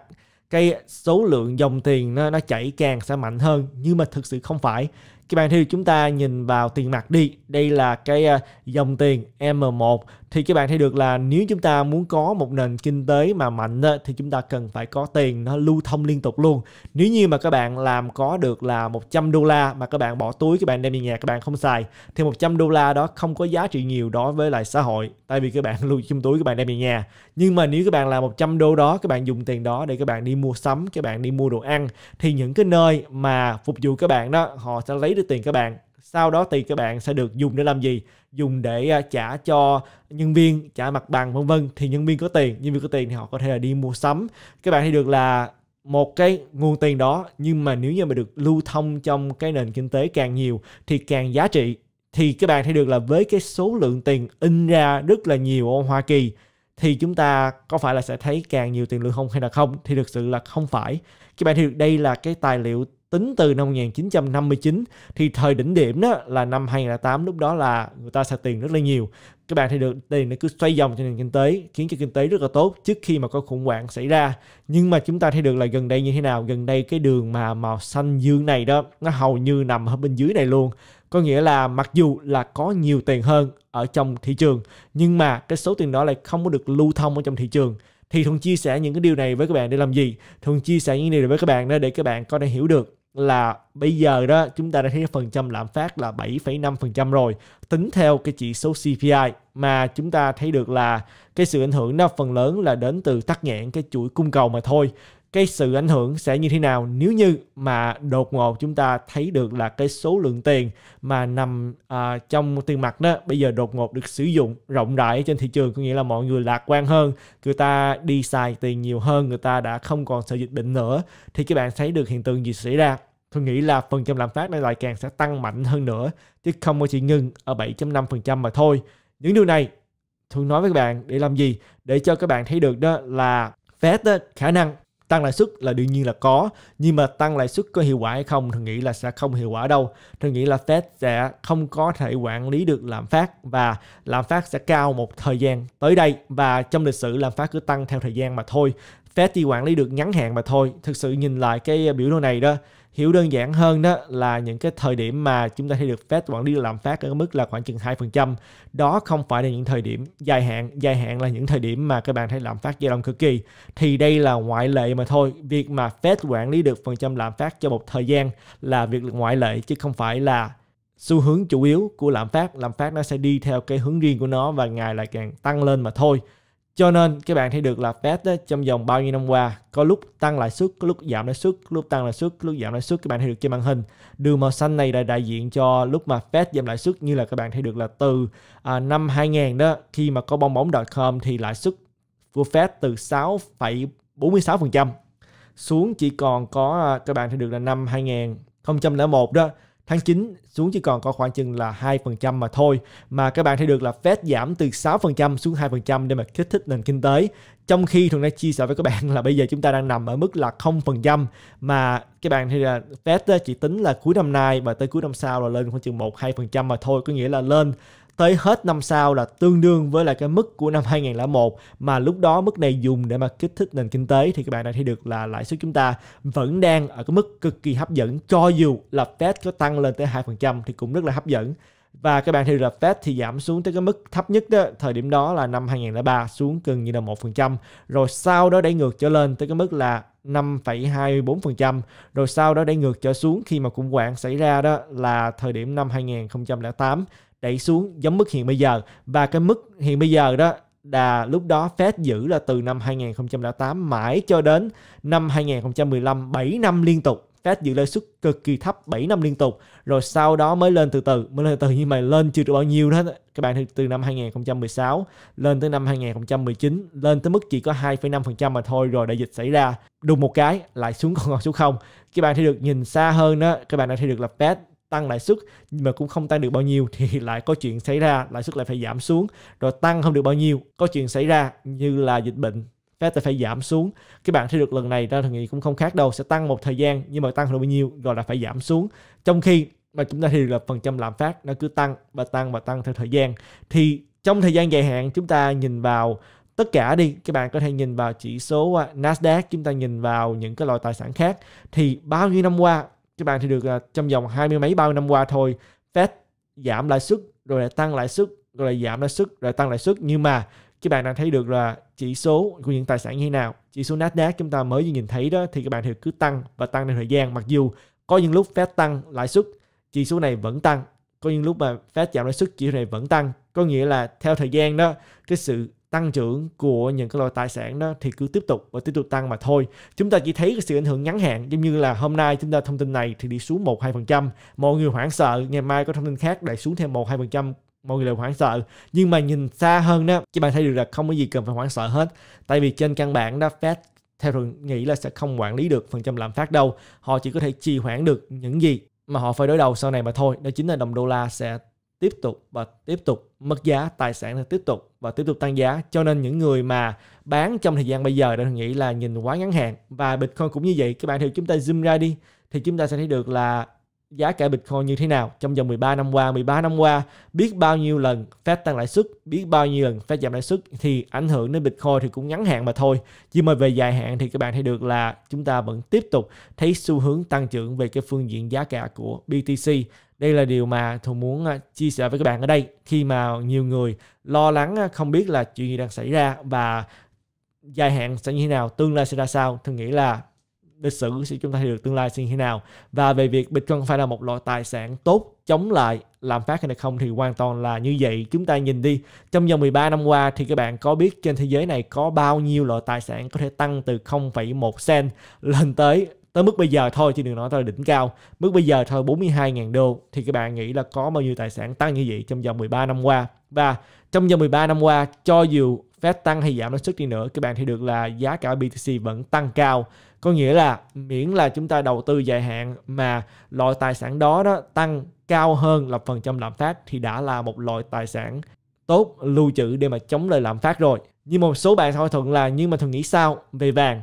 cái số lượng dòng tiền nó, nó chảy càng sẽ mạnh hơn nhưng mà thực sự không phải các bạn thấy chúng ta nhìn vào tiền mặt đi đây là cái ờ, dòng tiền M1 thì các bạn thấy được là nếu chúng ta muốn có một nền kinh tế mà mạnh thì chúng ta cần phải có tiền nó lưu thông liên tục luôn nếu như mà các bạn làm có được là 100 đô la mà các bạn bỏ túi các bạn đem về nhà các bạn không xài thì 100 đô la đó không có giá trị nhiều đối với lại xã hội tại vì các bạn lưu trong túi các bạn đem về nhà nhưng mà nếu các bạn làm 100 đô đó các bạn dùng tiền đó để các bạn đi mua sắm các bạn đi mua đồ ăn thì những cái nơi mà phục vụ các bạn đó họ sẽ lấy được tiền các bạn sau đó tiền các bạn sẽ được dùng để làm gì dùng để à, trả cho nhân viên trả mặt bằng vân vân thì nhân viên có tiền nhân viên có tiền thì họ có thể là đi mua sắm các bạn thì được là một cái nguồn tiền đó nhưng mà nếu như mà được lưu thông trong cái nền kinh tế càng nhiều thì càng giá trị thì các bạn thấy được là với cái số lượng tiền in ra rất là nhiều ở Hoa Kỳ thì chúng ta có phải là sẽ thấy càng nhiều tiền lương không hay là không thì thực sự là không phải các bạn thì đây là cái tài liệu tính từ năm 1959 thì thời đỉnh điểm đó là năm 2008 lúc đó là người ta xài tiền rất là nhiều các bạn thấy được tiền nó cứ xoay vòng trên nền kinh tế khiến cho kinh tế rất là tốt trước khi mà có khủng hoảng xảy ra nhưng mà chúng ta thấy được là gần đây như thế nào gần đây cái đường mà màu xanh dương này đó nó hầu như nằm ở bên dưới này luôn có nghĩa là mặc dù là có nhiều tiền hơn ở trong thị trường nhưng mà cái số tiền đó lại không có được lưu thông ở trong thị trường thì thường chia sẻ những cái điều này với các bạn để làm gì thường chia sẻ những điều này với các bạn đó để các bạn có thể hiểu được là bây giờ đó chúng ta đã thấy phần trăm lạm phát là 7,5% rồi tính theo cái chỉ số CPI mà chúng ta thấy được là cái sự ảnh hưởng nó phần lớn là đến từ tắc nghẽn cái chuỗi cung cầu mà thôi cái sự ảnh hưởng sẽ như thế nào nếu như mà đột ngột chúng ta thấy được là cái số lượng tiền mà nằm à, trong tiền mặt đó bây giờ đột ngột được sử dụng rộng rãi trên thị trường có nghĩa là mọi người lạc quan hơn người ta đi xài tiền nhiều hơn người ta đã không còn sợ dịch bệnh nữa thì các bạn thấy được hiện tượng gì xảy ra tôi nghĩ là phần trăm lạm phát này lại càng sẽ tăng mạnh hơn nữa chứ không có chỉ ngừng ở 7.5% mà thôi những điều này tôi nói với các bạn để làm gì để cho các bạn thấy được đó là Fed khả năng tăng lãi suất là đương nhiên là có nhưng mà tăng lãi suất có hiệu quả hay không thì nghĩ là sẽ không hiệu quả đâu tôi nghĩ là Fed sẽ không có thể quản lý được lạm phát và lạm phát sẽ cao một thời gian tới đây và trong lịch sử lạm phát cứ tăng theo thời gian mà thôi Fed chỉ quản lý được ngắn hạn mà thôi thực sự nhìn lại cái biểu đồ này đó hiểu đơn giản hơn đó là những cái thời điểm mà chúng ta thấy được Fed quản lý lạm phát ở mức là khoảng chừng 2%. Đó không phải là những thời điểm dài hạn, dài hạn là những thời điểm mà các bạn thấy lạm phát dao động cực kỳ. Thì đây là ngoại lệ mà thôi. Việc mà Fed quản lý được phần trăm lạm phát cho một thời gian là việc ngoại lệ chứ không phải là xu hướng chủ yếu của lạm phát. Lạm phát nó sẽ đi theo cái hướng riêng của nó và ngày lại càng tăng lên mà thôi. Cho nên các bạn thấy được là Fed đó, trong vòng bao nhiêu năm qua có lúc tăng lãi suất, có lúc giảm lãi suất, lúc tăng lãi suất, lúc giảm lãi suất các bạn thấy được trên màn hình. Đường màu xanh này là đại diện cho lúc mà Fed giảm lãi suất như là các bạn thấy được là từ à, năm 2000 đó khi mà có bong bóng com thì lãi suất của Fed từ 6,46% xuống chỉ còn có à, các bạn thấy được là năm 2001 đó Tháng 9 xuống chỉ còn có khoảng chừng là 2% mà thôi. Mà các bạn thấy được là Fed giảm từ 6% xuống 2% để mà kích thích nền kinh tế. Trong khi thường đã chia sẻ với các bạn là bây giờ chúng ta đang nằm ở mức là 0% mà các bạn thấy là Fed chỉ tính là cuối năm nay và tới cuối năm sau là lên khoảng chừng 1-2% mà thôi. Có nghĩa là lên tới hết năm sau là tương đương với là cái mức của năm 2001 mà lúc đó mức này dùng để mà kích thích nền kinh tế thì các bạn đã thấy được là lãi suất chúng ta vẫn đang ở cái mức cực kỳ hấp dẫn cho dù là Fed có tăng lên tới 2% thì cũng rất là hấp dẫn và các bạn thấy là Fed thì giảm xuống tới cái mức thấp nhất đó, thời điểm đó là năm 2003 xuống gần như là 1%, rồi sau đó đẩy ngược trở lên tới cái mức là 5,24%, rồi sau đó đẩy ngược trở xuống khi mà khủng hoảng xảy ra đó là thời điểm năm 2008 đẩy xuống giống mức hiện bây giờ và cái mức hiện bây giờ đó là lúc đó Fed giữ là từ năm 2008 mãi cho đến năm 2015 7 năm liên tục Fed giữ lãi suất cực kỳ thấp 7 năm liên tục rồi sau đó mới lên từ từ mới lên từ nhưng mà lên chưa được bao nhiêu đó các bạn từ năm 2016 lên tới năm 2019 lên tới mức chỉ có 2,5% mà thôi rồi đại dịch xảy ra đùng một cái lại xuống còn còn xuống không các bạn thấy được nhìn xa hơn đó các bạn đã thấy được là Fed tăng lãi suất nhưng mà cũng không tăng được bao nhiêu thì lại có chuyện xảy ra lãi suất lại phải giảm xuống rồi tăng không được bao nhiêu có chuyện xảy ra như là dịch bệnh Fed phải giảm xuống các bạn thấy được lần này ra thì nghĩ cũng không khác đâu sẽ tăng một thời gian nhưng mà tăng không được bao nhiêu rồi là phải giảm xuống trong khi mà chúng ta thì là phần trăm lạm phát nó cứ tăng và tăng và tăng theo thời gian thì trong thời gian dài hạn chúng ta nhìn vào tất cả đi các bạn có thể nhìn vào chỉ số à, Nasdaq chúng ta nhìn vào những cái loại tài sản khác thì bao nhiêu năm qua các bạn thì được là trong vòng hai mươi mấy ba mươi năm qua thôi Fed giảm lãi suất rồi lại tăng lãi suất rồi lại giảm lãi suất rồi lại tăng lãi suất nhưng mà các bạn đang thấy được là chỉ số của những tài sản như thế nào chỉ số Nasdaq chúng ta mới nhìn thấy đó thì các bạn thì cứ tăng và tăng theo thời gian mặc dù có những lúc Fed tăng lãi suất chỉ số này vẫn tăng có những lúc mà Fed giảm lãi suất chỉ số này vẫn tăng có nghĩa là theo thời gian đó cái sự tăng trưởng của những cái loại tài sản đó thì cứ tiếp tục và tiếp tục tăng mà thôi. Chúng ta chỉ thấy cái sự ảnh hưởng ngắn hạn giống như là hôm nay chúng ta thông tin này thì đi xuống một hai phần trăm mọi người hoảng sợ, ngày mai có thông tin khác lại xuống thêm một hai phần trăm mọi người đều hoảng sợ nhưng mà nhìn xa hơn đó các bạn thấy được là không có gì cần phải hoảng sợ hết tại vì trên căn bản đó Fed theo thường nghĩ là sẽ không quản lý được phần trăm lạm phát đâu họ chỉ có thể trì hoãn được những gì mà họ phải đối đầu sau này mà thôi đó chính là đồng đô la sẽ tiếp tục và tiếp tục mất giá tài sản là tiếp tục và tiếp tục tăng giá cho nên những người mà bán trong thời gian bây giờ đang nghĩ là nhìn quá ngắn hạn và bitcoin cũng như vậy các bạn theo chúng ta zoom ra đi thì chúng ta sẽ thấy được là giá cả Bitcoin như thế nào trong vòng 13 năm qua, 13 năm qua biết bao nhiêu lần phép tăng lãi suất, biết bao nhiêu lần phép giảm lãi suất thì ảnh hưởng đến Bitcoin thì cũng ngắn hạn mà thôi. Nhưng mà về dài hạn thì các bạn thấy được là chúng ta vẫn tiếp tục thấy xu hướng tăng trưởng về cái phương diện giá cả của BTC đây là điều mà Thù muốn à, chia sẻ với các bạn ở đây khi mà nhiều người lo lắng à, không biết là chuyện gì đang xảy ra và dài hạn sẽ như thế nào, tương lai sẽ ra sao. Tôi nghĩ là lịch sử sẽ chúng ta thấy được tương lai sẽ như thế nào. Và về việc Bitcoin phải là một loại tài sản tốt chống lại làm phát hay là không thì hoàn toàn là như vậy. Chúng ta nhìn đi, trong vòng 13 năm qua thì các bạn có biết trên thế giới này có bao nhiêu loại tài sản có thể tăng từ 0,1 cent lên tới tới mức bây giờ thôi chứ đừng nói tới là đỉnh cao mức bây giờ thôi 42.000 đô thì các bạn nghĩ là có bao nhiêu tài sản tăng như vậy trong vòng 13 năm qua và trong vòng 13 năm qua cho dù phép tăng hay giảm lãi suất đi nữa các bạn thấy được là giá cả BTC vẫn tăng cao có nghĩa là miễn là chúng ta đầu tư dài hạn mà loại tài sản đó đó tăng cao hơn là phần trăm lạm phát thì đã là một loại tài sản tốt lưu trữ để mà chống lại lạm phát rồi nhưng một số bạn hỏi thuận là nhưng mà thường nghĩ sao về vàng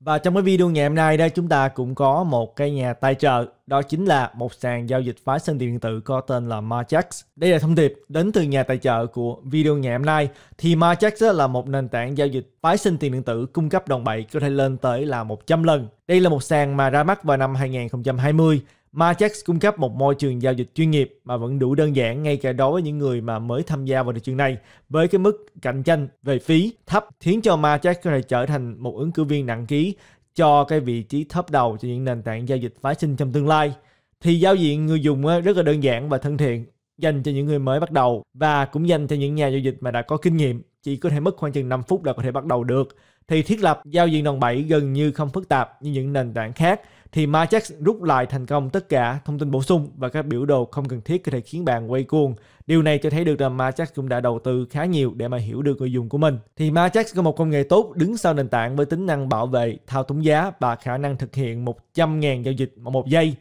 và trong cái video ngày hôm nay đây chúng ta cũng có một cái nhà tài trợ đó chính là một sàn giao dịch phái sinh tiền điện tử có tên là Marjax. Đây là thông điệp đến từ nhà tài trợ của video ngày hôm nay. Thì Marjax là một nền tảng giao dịch phái sinh tiền điện tử cung cấp đồng bẩy có thể lên tới là 100 lần. Đây là một sàn mà ra mắt vào năm 2020 Marchex cung cấp một môi trường giao dịch chuyên nghiệp mà vẫn đủ đơn giản ngay cả đối với những người mà mới tham gia vào thị trường này với cái mức cạnh tranh về phí thấp khiến cho Marchex có thể trở thành một ứng cử viên nặng ký cho cái vị trí thấp đầu cho những nền tảng giao dịch phái sinh trong tương lai. Thì giao diện người dùng rất là đơn giản và thân thiện dành cho những người mới bắt đầu và cũng dành cho những nhà giao dịch mà đã có kinh nghiệm chỉ có thể mất khoảng chừng 5 phút là có thể bắt đầu được thì thiết lập giao diện đòn bẩy gần như không phức tạp như những nền tảng khác thì Marchex rút lại thành công tất cả thông tin bổ sung và các biểu đồ không cần thiết có thể khiến bạn quay cuồng. Điều này cho thấy được rằng Marchex cũng đã đầu tư khá nhiều để mà hiểu được người dùng của mình. Thì Marchex có một công nghệ tốt đứng sau nền tảng với tính năng bảo vệ, thao túng giá và khả năng thực hiện 100.000 giao dịch một giây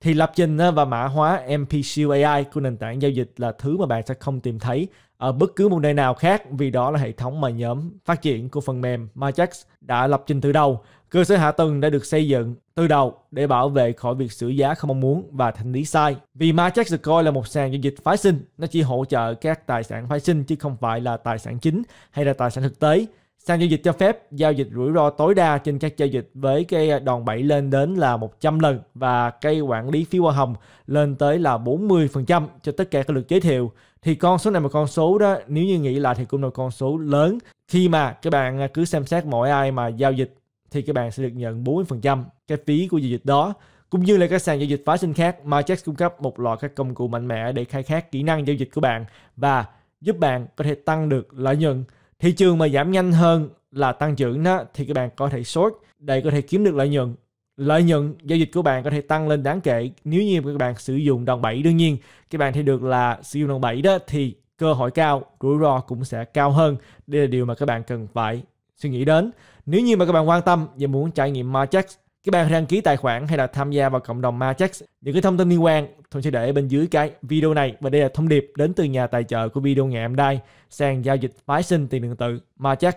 thì lập trình và mã hóa MPQ AI của nền tảng giao dịch là thứ mà bạn sẽ không tìm thấy ở bất cứ một nơi nào khác vì đó là hệ thống mà nhóm phát triển của phần mềm Majax đã lập trình từ đầu Cơ sở hạ tầng đã được xây dựng từ đầu để bảo vệ khỏi việc sửa giá không mong muốn và thanh lý sai. Vì được coi là một sàn giao dịch phái sinh, nó chỉ hỗ trợ các tài sản phái sinh chứ không phải là tài sản chính hay là tài sản thực tế. Sàn giao dịch cho phép giao dịch rủi ro tối đa trên các giao dịch với cái đòn bẩy lên đến là 100 lần và cây quản lý phí hoa hồng lên tới là 40% cho tất cả các lượt giới thiệu. Thì con số này một con số đó nếu như nghĩ lại thì cũng là con số lớn khi mà các bạn cứ xem xét mỗi ai mà giao dịch thì các bạn sẽ được nhận 40% cái phí của giao dịch đó. Cũng như là các sàn giao dịch phái sinh khác, Marchex cung cấp một loạt các công cụ mạnh mẽ để khai thác kỹ năng giao dịch của bạn và giúp bạn có thể tăng được lợi nhuận. Thị trường mà giảm nhanh hơn là tăng trưởng đó thì các bạn có thể short để có thể kiếm được lợi nhuận lợi nhuận giao dịch của bạn có thể tăng lên đáng kể nếu như các bạn sử dụng đòn bẩy đương nhiên các bạn thấy được là sử dụng đòn bẩy đó thì cơ hội cao rủi ro cũng sẽ cao hơn đây là điều mà các bạn cần phải suy nghĩ đến nếu như mà các bạn quan tâm và muốn trải nghiệm Marchex, các bạn đăng ký tài khoản hay là tham gia vào cộng đồng Marchex. Những cái thông tin liên quan tôi sẽ để bên dưới cái video này và đây là thông điệp đến từ nhà tài trợ của video ngày hôm nay sàn giao dịch phái sinh tiền điện tử Marchex.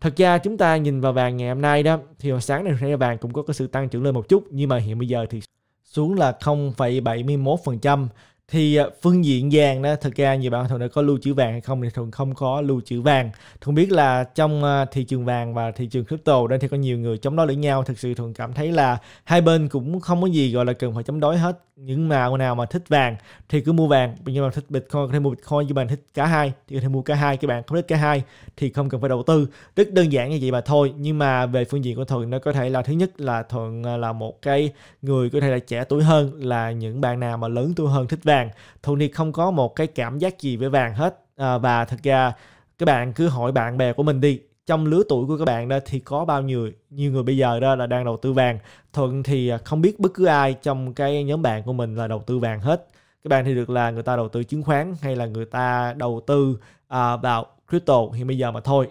Thật ra chúng ta nhìn vào vàng ngày hôm nay đó thì hồi sáng này thấy vàng cũng có cái sự tăng trưởng lên một chút nhưng mà hiện bây giờ thì xuống là 0,71% thì à, phương diện vàng đó thực ra nhiều bạn thường đã có lưu trữ vàng hay không thì thường không có lưu trữ vàng thường biết là trong à, thị trường vàng và thị trường crypto đây thì có nhiều người chống đối lẫn nhau thực sự thường cảm thấy là hai bên cũng không có gì gọi là cần phải chống đối hết những nào nào mà thích vàng thì cứ mua vàng nhưng mà thích bitcoin có thể mua bitcoin nhưng bạn thích cả hai thì có thể mua cả hai các bạn không thích cả hai thì không cần phải đầu tư rất đơn giản như vậy mà thôi nhưng mà về phương diện của thuận nó có thể là thứ nhất là thuận à, là một cái người có thể là trẻ tuổi hơn là những bạn nào mà lớn tuổi hơn thích vàng vàng Tony không có một cái cảm giác gì với vàng hết à, và thật ra các bạn cứ hỏi bạn bè của mình đi trong lứa tuổi của các bạn đó thì có bao nhiêu nhiều người bây giờ đó là đang đầu tư vàng thuận thì à, không biết bất cứ ai trong cái nhóm bạn của mình là đầu tư vàng hết các bạn thì được là người ta đầu tư chứng khoán hay là người ta đầu tư uh, vào crypto thì bây giờ mà thôi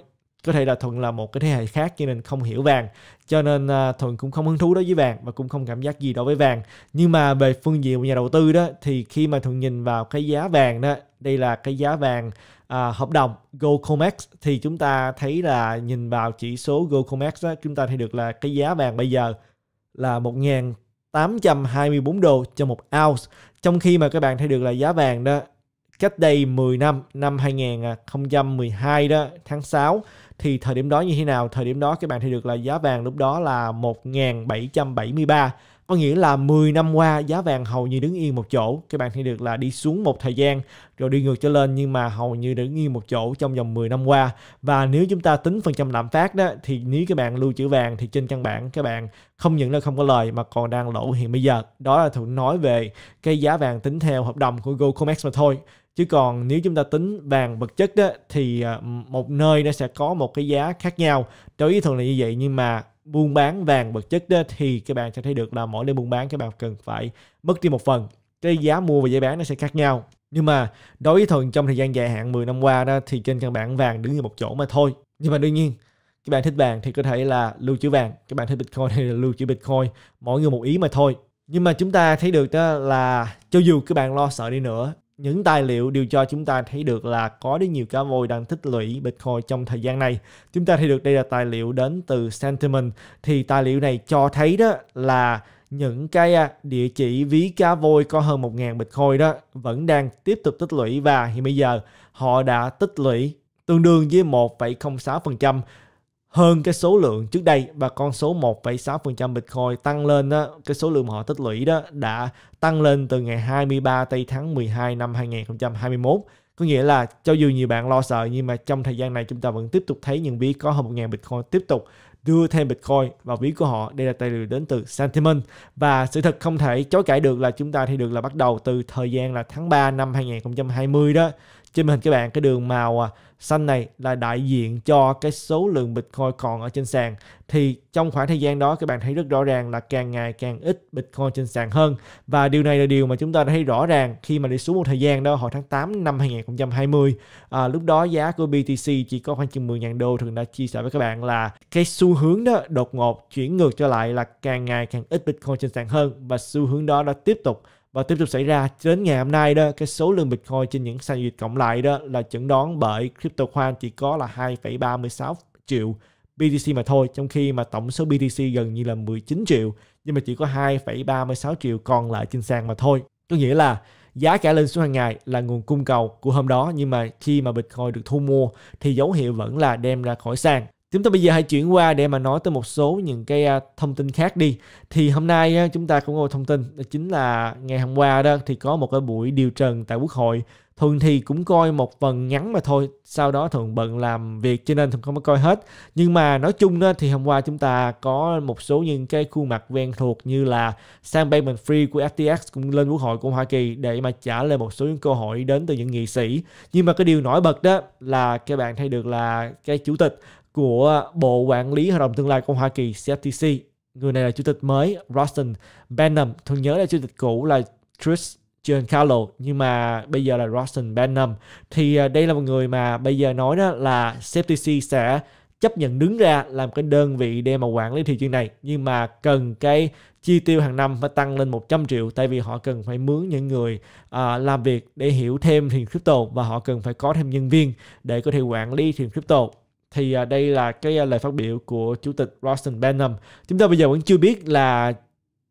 có thể là thuận là một cái thế hệ khác cho nên không hiểu vàng cho nên à, thuận cũng không hứng thú đối với vàng và cũng không cảm giác gì đối với vàng nhưng mà về phương diện của nhà đầu tư đó thì khi mà thuận nhìn vào cái giá vàng đó đây là cái giá vàng à, hợp đồng Goldcomex thì chúng ta thấy là nhìn vào chỉ số Goldcomex đó, chúng ta thấy được là cái giá vàng bây giờ là 1.824 đô cho một ounce trong khi mà các bạn thấy được là giá vàng đó cách đây 10 năm năm 2012 đó tháng 6 thì thời điểm đó như thế nào thời điểm đó các bạn thì được là giá vàng lúc đó là 1773 có nghĩa là 10 năm qua giá vàng hầu như đứng yên một chỗ các bạn thì được là đi xuống một thời gian rồi đi ngược trở lên nhưng mà hầu như đứng yên một chỗ trong vòng 10 năm qua và nếu chúng ta tính phần trăm lạm phát đó thì nếu các bạn lưu trữ vàng thì trên căn bản các bạn không những là không có lời mà còn đang lỗ hiện bây giờ đó là thuận nói về cái giá vàng tính theo hợp đồng của Goldcomex mà thôi chứ còn nếu chúng ta tính bàn vật chất đó thì à, một nơi nó sẽ có một cái giá khác nhau đối với thường là như vậy nhưng mà buôn bán vàng vật chất đó thì các bạn sẽ thấy được là mỗi lần buôn bán các bạn cần phải mất đi một phần cái giá mua và giá bán nó sẽ khác nhau nhưng mà đối với thường trong thời gian dài hạn 10 năm qua đó thì trên căn bản vàng đứng như một chỗ mà thôi nhưng mà đương nhiên các bạn thích vàng thì có thể là lưu trữ vàng các bạn thích bitcoin thì lưu trữ bitcoin mỗi người một ý mà thôi nhưng mà chúng ta thấy được đó là cho dù các bạn lo sợ đi nữa những tài liệu đều cho chúng ta thấy được là có rất nhiều cá voi đang tích lũy Bitcoin trong thời gian này. Chúng ta thấy được đây là tài liệu đến từ Sentiment. Thì tài liệu này cho thấy đó là những cái à, địa chỉ ví cá voi có hơn 1.000 Bitcoin đó vẫn đang tiếp tục tích lũy và hiện bây giờ họ đã tích lũy tương đương với 1,06% hơn cái số lượng trước đây và con số 1,6% Bitcoin tăng lên đó, cái số lượng mà họ tích lũy đó đã tăng lên từ ngày 23 tây tháng 12 năm 2021 có nghĩa là cho dù nhiều bạn lo sợ nhưng mà trong thời gian này chúng ta vẫn tiếp tục thấy những ví có hơn 1.000 Bitcoin tiếp tục đưa thêm Bitcoin vào ví của họ. Đây là tài liệu đến từ Sentiment và sự thật không thể chối cãi được là chúng ta thì được là bắt đầu từ thời gian là tháng 3 năm 2020 đó trên màn hình các bạn cái đường màu à, xanh này là đại diện cho cái số lượng Bitcoin còn ở trên sàn thì trong khoảng thời gian đó các bạn thấy rất rõ ràng là càng ngày càng ít Bitcoin trên sàn hơn và điều này là điều mà chúng ta thấy rõ ràng khi mà đi xuống một thời gian đó hồi tháng 8 năm 2020 à, lúc đó giá của BTC chỉ có khoảng chừng 10.000 đô thường đã chia sẻ với các bạn là cái xu hướng đó đột ngột chuyển ngược trở lại là càng ngày càng ít Bitcoin trên sàn hơn và xu hướng đó đã tiếp tục và tiếp tục xảy ra đến ngày hôm nay đó cái số lượng Bitcoin trên những sàn giao dịch cộng lại đó là chẩn đoán bởi CryptoQuant chỉ có là 2,36 triệu BTC mà thôi trong khi mà tổng số BTC gần như là 19 triệu nhưng mà chỉ có 2,36 triệu còn lại trên sàn mà thôi có nghĩa là giá cả lên xuống hàng ngày là nguồn cung cầu của hôm đó nhưng mà khi mà Bitcoin được thu mua thì dấu hiệu vẫn là đem ra khỏi sàn Chúng ta bây giờ hãy chuyển qua để mà nói tới một số những cái à, thông tin khác đi. Thì hôm nay chúng ta cũng có một thông tin đó chính là ngày hôm qua đó thì có một cái buổi điều trần tại Quốc hội. thường thì cũng coi một phần ngắn mà thôi, sau đó thường bận làm việc cho nên Thuận không có coi hết. Nhưng mà nói chung đó, thì hôm qua chúng ta có một số những cái khuôn mặt quen thuộc như là Sam Bankman Free của FTX cũng lên Quốc hội của Hoa Kỳ để mà trả lời một số những câu hỏi đến từ những nghị sĩ. Nhưng mà cái điều nổi bật đó là các bạn thấy được là cái chủ tịch của Bộ Quản lý Hợp đồng Tương lai của Hoa Kỳ CFTC. Người này là chủ tịch mới Rustin Benham, thường nhớ là chủ tịch cũ là Trish Giancarlo nhưng mà bây giờ là Rustin Benham thì à, đây là một người mà bây giờ nói đó là CFTC sẽ chấp nhận đứng ra làm cái đơn vị để mà quản lý thị trường này nhưng mà cần cái chi tiêu hàng năm phải tăng lên 100 triệu tại vì họ cần phải mướn những người à, làm việc để hiểu thêm thị trường crypto và họ cần phải có thêm nhân viên để có thể quản lý thị trường crypto thì à, đây là cái à, lời phát biểu của chủ tịch Rossen Benham chúng ta bây giờ vẫn chưa biết là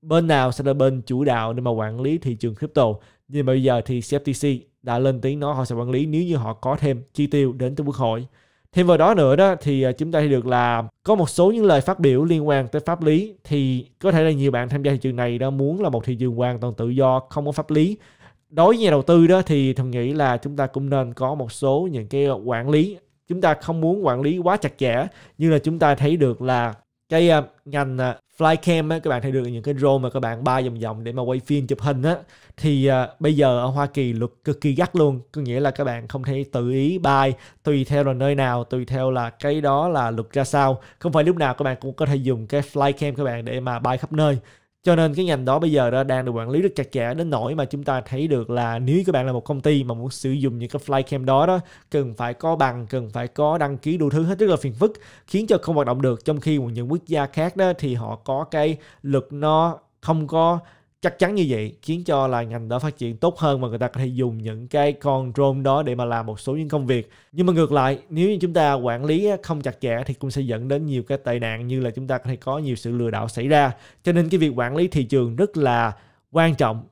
bên nào sẽ là bên chủ đạo để mà quản lý thị trường crypto nhưng mà bây giờ thì CFTC đã lên tiếng nói họ sẽ quản lý nếu như họ có thêm chi tiêu đến từ quốc hội thêm vào đó nữa đó thì à, chúng ta thấy được là có một số những lời phát biểu liên quan tới pháp lý thì có thể là nhiều bạn tham gia thị trường này đó muốn là một thị trường hoàn toàn tự do không có pháp lý đối với nhà đầu tư đó thì thường nghĩ là chúng ta cũng nên có một số những cái quản lý chúng ta không muốn quản lý quá chặt chẽ nhưng là chúng ta thấy được là cái uh, ngành uh, flycam á, các bạn thấy được những cái drone mà các bạn bay vòng vòng để mà quay phim chụp hình á thì uh, bây giờ ở Hoa Kỳ luật cực kỳ gắt luôn có nghĩa là các bạn không thể tự ý bay tùy theo là nơi nào tùy theo là cái đó là luật ra sao không phải lúc nào các bạn cũng có thể dùng cái flycam các bạn để mà bay khắp nơi cho nên cái ngành đó bây giờ đã đang được quản lý rất chặt chẽ đến nỗi mà chúng ta thấy được là nếu các bạn là một công ty mà muốn sử dụng những cái flycam đó đó cần phải có bằng cần phải có đăng ký đủ thứ hết rất là phiền phức khiến cho không hoạt động được trong khi những quốc gia khác đó thì họ có cái luật nó không có chắc chắn như vậy khiến cho là ngành đó phát triển tốt hơn và người ta có thể dùng những cái con drone đó để mà làm một số những công việc nhưng mà ngược lại nếu như chúng ta quản lý không chặt chẽ thì cũng sẽ dẫn đến nhiều cái tệ nạn như là chúng ta có thể có nhiều sự lừa đảo xảy ra cho nên cái việc quản lý thị trường rất là quan trọng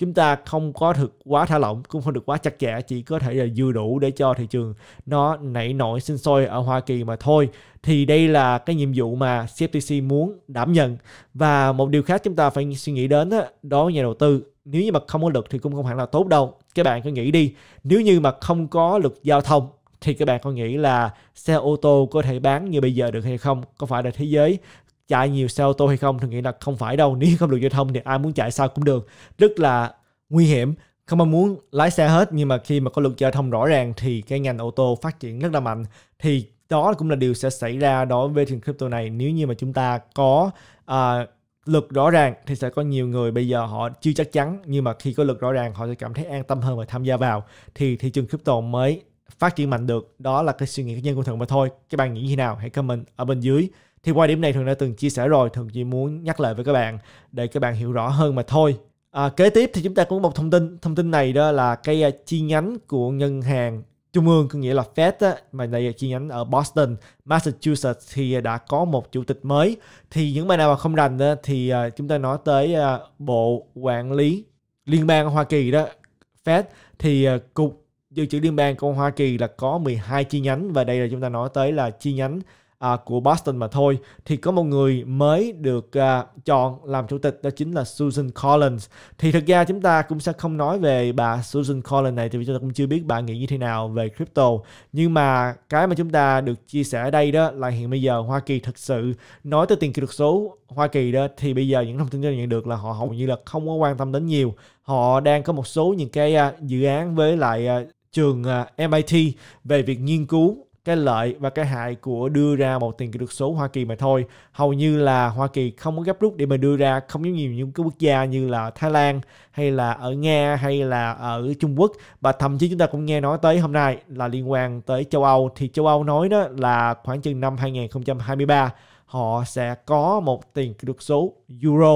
chúng ta không có thực quá thả lỏng cũng không được quá chặt chẽ chỉ có thể là dư đủ để cho thị trường nó nảy nổi sinh sôi ở Hoa Kỳ mà thôi thì đây là cái nhiệm vụ mà CFTC muốn đảm nhận và một điều khác chúng ta phải suy nghĩ đến đó, đó nhà đầu tư nếu như mà không có luật thì cũng không hẳn là tốt đâu các bạn cứ nghĩ đi nếu như mà không có luật giao thông thì các bạn có nghĩ là xe ô tô có thể bán như bây giờ được hay không? Có phải là thế giới chạy nhiều xe ô tô hay không thì nghĩ là không phải đâu nếu không được giao thông thì ai muốn chạy sao cũng được rất là nguy hiểm không ai muốn lái xe hết nhưng mà khi mà có luật giao thông rõ ràng thì cái ngành ô tô phát triển rất là mạnh thì đó cũng là điều sẽ xảy ra đối với thị trường crypto này nếu như mà chúng ta có uh, luật rõ ràng thì sẽ có nhiều người bây giờ họ chưa chắc chắn nhưng mà khi có luật rõ ràng họ sẽ cảm thấy an tâm hơn và tham gia vào thì thị trường crypto mới phát triển mạnh được đó là cái suy nghĩ cá nhân của thần mà thôi các bạn nghĩ như thế nào hãy comment ở bên dưới thì quan điểm này thường đã từng chia sẻ rồi thường chỉ muốn nhắc lại với các bạn để các bạn hiểu rõ hơn mà thôi à, kế tiếp thì chúng ta cũng một thông tin thông tin này đó là cái à, chi nhánh của ngân hàng trung ương có nghĩa là Fed mà đây là chi nhánh ở Boston, Massachusetts thì đã có một chủ tịch mới. Thì những bài nào mà không rành thì à, chúng ta nói tới à, bộ quản lý liên bang Hoa Kỳ đó, Fed thì cục dự trữ liên bang của Hoa Kỳ là có 12 chi nhánh và đây là chúng ta nói tới là chi nhánh à, của Boston mà thôi thì có một người mới được à, chọn làm chủ tịch đó chính là Susan Collins thì thực ra chúng ta cũng sẽ không nói về bà Susan Collins này thì vì chúng ta cũng chưa biết bà nghĩ như thế nào về crypto nhưng mà cái mà chúng ta được chia sẻ ở đây đó là hiện bây giờ Hoa Kỳ thực sự nói tới tiền kỹ thuật số Hoa Kỳ đó thì bây giờ những thông tin chúng ta nhận được là họ hầu như là không có quan tâm đến nhiều họ đang có một số những cái à, dự án với lại à, trường à, MIT về việc nghiên cứu cái lợi và cái hại của đưa ra một tiền kỹ thuật số Hoa Kỳ mà thôi. Hầu như là Hoa Kỳ không có gấp rút để mà đưa ra không giống như những cái quốc gia như là Thái Lan hay là ở Nga hay là ở Trung Quốc và thậm chí chúng ta cũng nghe nói tới hôm nay là liên quan tới châu Âu thì châu Âu nói đó là khoảng chừng năm 2023 họ sẽ có một tiền kỹ thuật số euro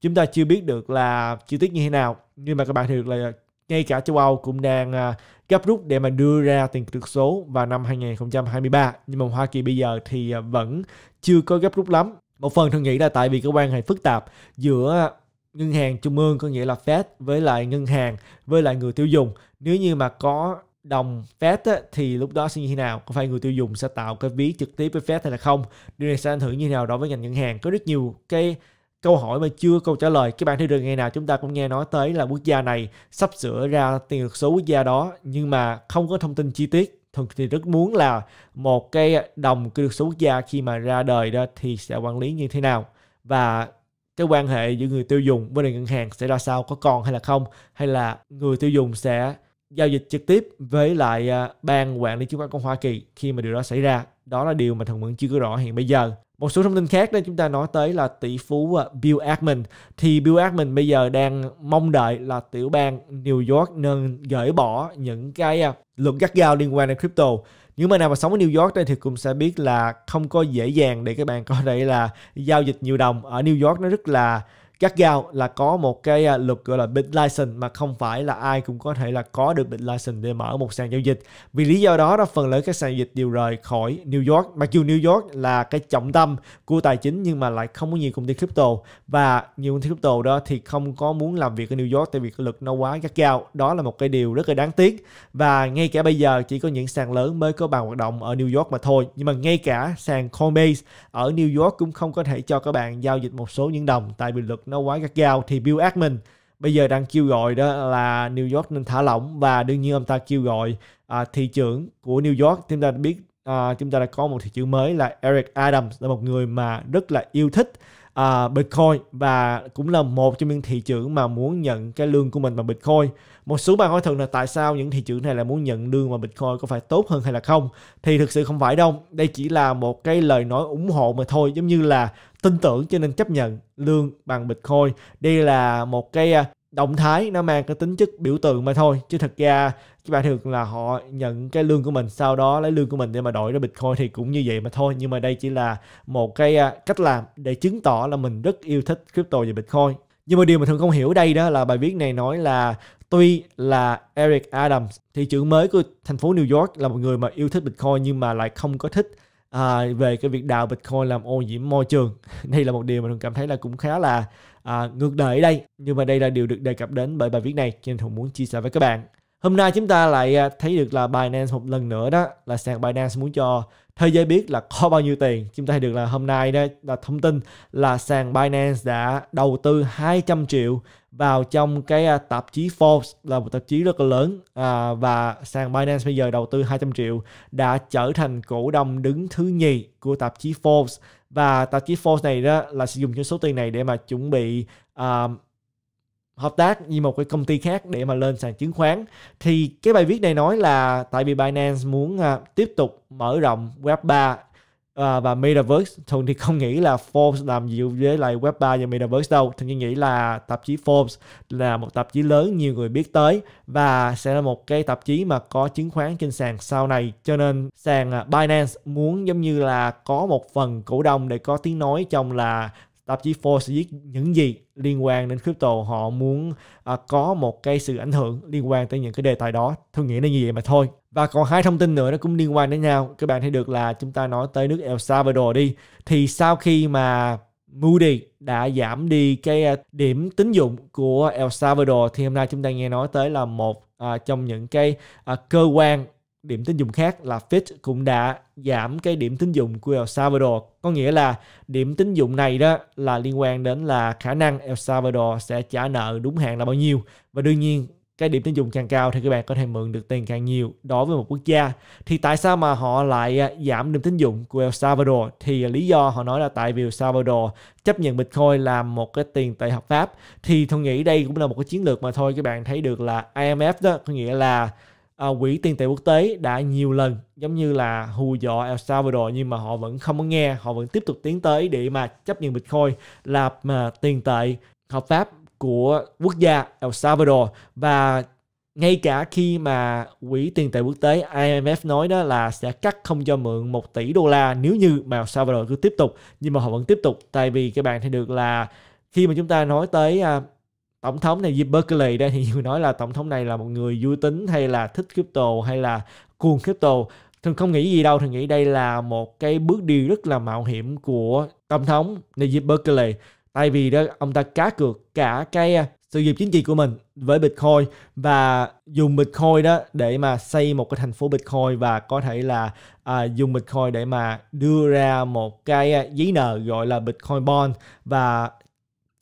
chúng ta chưa biết được là chi tiết như thế nào nhưng mà các bạn thì được là ngay cả châu Âu cũng đang à, gấp rút để mà đưa ra tiền kỹ thuật số vào năm 2023 nhưng mà Hoa Kỳ bây giờ thì à, vẫn chưa có gấp rút lắm một phần tôi nghĩ là tại vì cái quan hệ phức tạp giữa ngân hàng trung ương có nghĩa là Fed với lại ngân hàng với lại người tiêu dùng nếu như mà có đồng Fed thì lúc đó sẽ như thế nào? Có phải người tiêu dùng sẽ tạo cái ví trực tiếp với Fed hay là không? Điều này sẽ ảnh hưởng như thế nào đối với ngành ngân hàng? Có rất nhiều cái câu hỏi mà chưa câu trả lời các bạn thi đường ngày nào chúng ta cũng nghe nói tới là quốc gia này sắp sửa ra tiền lực số quốc gia đó nhưng mà không có thông tin chi tiết thường thì rất muốn là một cái đồng kỹ thuật số quốc gia khi mà ra đời đó thì sẽ quản lý như thế nào và cái quan hệ giữa người tiêu dùng với nền ngân hàng sẽ ra sao có còn hay là không hay là người tiêu dùng sẽ giao dịch trực tiếp với lại à, ban quản lý chứng khoán của Hoa Kỳ khi mà điều đó xảy ra đó là điều mà thần vẫn chưa có rõ hiện bây giờ một số thông tin khác đó chúng ta nói tới là tỷ phú à, Bill Ackman thì Bill Ackman bây giờ đang mong đợi là tiểu bang New York nên gỡ bỏ những cái à, luật gắt gao liên quan đến crypto những bạn nào mà sống ở New York đây thì cũng sẽ biết là không có dễ dàng để các bạn có thể là giao dịch nhiều đồng ở New York nó rất là gắt gao là có một cái à, luật gọi là bit license mà không phải là ai cũng có thể là có được bit license để mở một sàn giao dịch vì lý do đó đó phần lớn các sàn giao dịch đều rời khỏi New York mặc dù New York là cái trọng tâm của tài chính nhưng mà lại không có nhiều công ty crypto và nhiều công ty crypto đó thì không có muốn làm việc ở New York tại vì cái luật nó quá gắt gao đó là một cái điều rất là đáng tiếc và ngay cả bây giờ chỉ có những sàn lớn mới có bàn hoạt động ở New York mà thôi nhưng mà ngay cả sàn Coinbase ở New York cũng không có thể cho các bạn giao dịch một số những đồng tại vì luật nó nó quá gắt gao thì Bill Ackman bây giờ đang kêu gọi đó là New York nên thả lỏng và đương nhiên ông ta kêu gọi à, thị trưởng của New York chúng ta biết à, chúng ta đã có một thị trưởng mới là Eric Adams là một người mà rất là yêu thích uh, Bitcoin và cũng là một trong những thị trường mà muốn nhận cái lương của mình bằng Bitcoin. Một số bạn hỏi thường là tại sao những thị trường này lại muốn nhận lương bằng Bitcoin có phải tốt hơn hay là không? Thì thực sự không phải đâu. Đây chỉ là một cái lời nói ủng hộ mà thôi, giống như là tin tưởng cho nên chấp nhận lương bằng Bitcoin. Đây là một cái à, động thái nó mang cái tính chất biểu tượng mà thôi chứ thật ra các bạn thường là họ nhận cái lương của mình sau đó lấy lương của mình để mà đổi ra bitcoin thì cũng như vậy mà thôi nhưng mà đây chỉ là một cái à, cách làm để chứng tỏ là mình rất yêu thích crypto và bitcoin nhưng mà điều mà thường không hiểu đây đó là bài viết này nói là tuy là Eric Adams thị trưởng mới của thành phố New York là một người mà yêu thích bitcoin nhưng mà lại không có thích à, về cái việc đào Bitcoin làm ô nhiễm môi trường. Đây là một điều mà thường cảm thấy là cũng khá là à, ngược đời ở đây. Nhưng mà đây là điều được đề cập đến bởi bài viết này nên Thuận muốn chia sẻ với các bạn. Hôm nay chúng ta lại à, thấy được là Binance một lần nữa đó là sàn Binance muốn cho thế giới biết là có bao nhiêu tiền. Chúng ta thấy được là hôm nay đó là thông tin là sàn Binance đã đầu tư 200 triệu vào trong cái à, tạp chí Forbes là một tạp chí rất là lớn à, và sàn Binance bây giờ đầu tư 200 triệu đã trở thành cổ đông đứng thứ nhì của tạp chí Forbes và tạp chí Forbes này đó là sử dụng cho số tiền này để mà chuẩn bị uh, hợp tác như một cái công ty khác để mà lên sàn chứng khoán thì cái bài viết này nói là tại vì Binance muốn uh, tiếp tục mở rộng Web 3 À, và Metaverse thường thì không nghĩ là Forbes làm gì với lại Web3 và Metaverse đâu thường thì nghĩ là tạp chí Forbes là một tạp chí lớn nhiều người biết tới và sẽ là một cái tạp chí mà có chứng khoán trên sàn sau này cho nên sàn à, Binance muốn giống như là có một phần cổ đông để có tiếng nói trong là tạp chí Forbes viết những gì liên quan đến crypto họ muốn à, có một cái sự ảnh hưởng liên quan tới những cái đề tài đó tôi nghĩ là như vậy mà thôi và còn hai thông tin nữa nó cũng liên quan đến nhau các bạn thấy được là chúng ta nói tới nước El Salvador đi thì sau khi mà Moody đã giảm đi cái à, điểm tín dụng của El Salvador thì hôm nay chúng ta nghe nói tới là một à, trong những cái à, cơ quan điểm tín dụng khác là Fitch cũng đã giảm cái điểm tín dụng của El Salvador. Có nghĩa là điểm tín dụng này đó là liên quan đến là khả năng El Salvador sẽ trả nợ đúng hạn là bao nhiêu. Và đương nhiên cái điểm tín dụng càng cao thì các bạn có thể mượn được tiền càng nhiều đối với một quốc gia. Thì tại sao mà họ lại à, giảm điểm tín dụng của El Salvador? Thì lý do họ nói là tại vì El Salvador chấp nhận Bitcoin là một cái tiền tệ hợp pháp. Thì tôi nghĩ đây cũng là một cái chiến lược mà thôi các bạn thấy được là IMF đó có nghĩa là Ờ, quỹ tiền tệ quốc tế đã nhiều lần giống như là hù dọa El Salvador nhưng mà họ vẫn không có nghe họ vẫn tiếp tục tiến tới để mà chấp nhận Bitcoin là uh, tiền tệ hợp pháp của quốc gia El Salvador và ngay cả khi mà quỹ tiền tệ quốc tế IMF nói đó là sẽ cắt không cho mượn 1 tỷ đô la nếu như mà El Salvador cứ tiếp tục nhưng mà họ vẫn tiếp tục tại vì các bạn thấy được là khi mà chúng ta nói tới à, tổng thống này Jim Berkeley đây thì nhiều nói là tổng thống này là một người vui tính hay là thích crypto hay là cuồng crypto thường không nghĩ gì đâu thường nghĩ đây là một cái bước đi rất là mạo hiểm của tổng thống Najib Berkeley tại vì đó ông ta cá cược cả cái à, sự nghiệp chính trị của mình với Bitcoin và dùng Bitcoin đó để mà xây một cái thành phố Bitcoin và có thể là à, dùng Bitcoin để mà đưa ra một cái à, giấy nợ gọi là Bitcoin bond và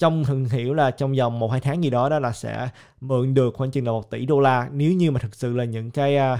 trong thường hiểu là trong vòng một hai tháng gì đó đó là sẽ mượn được khoảng chừng là một tỷ đô la nếu như mà thực sự là những cái uh,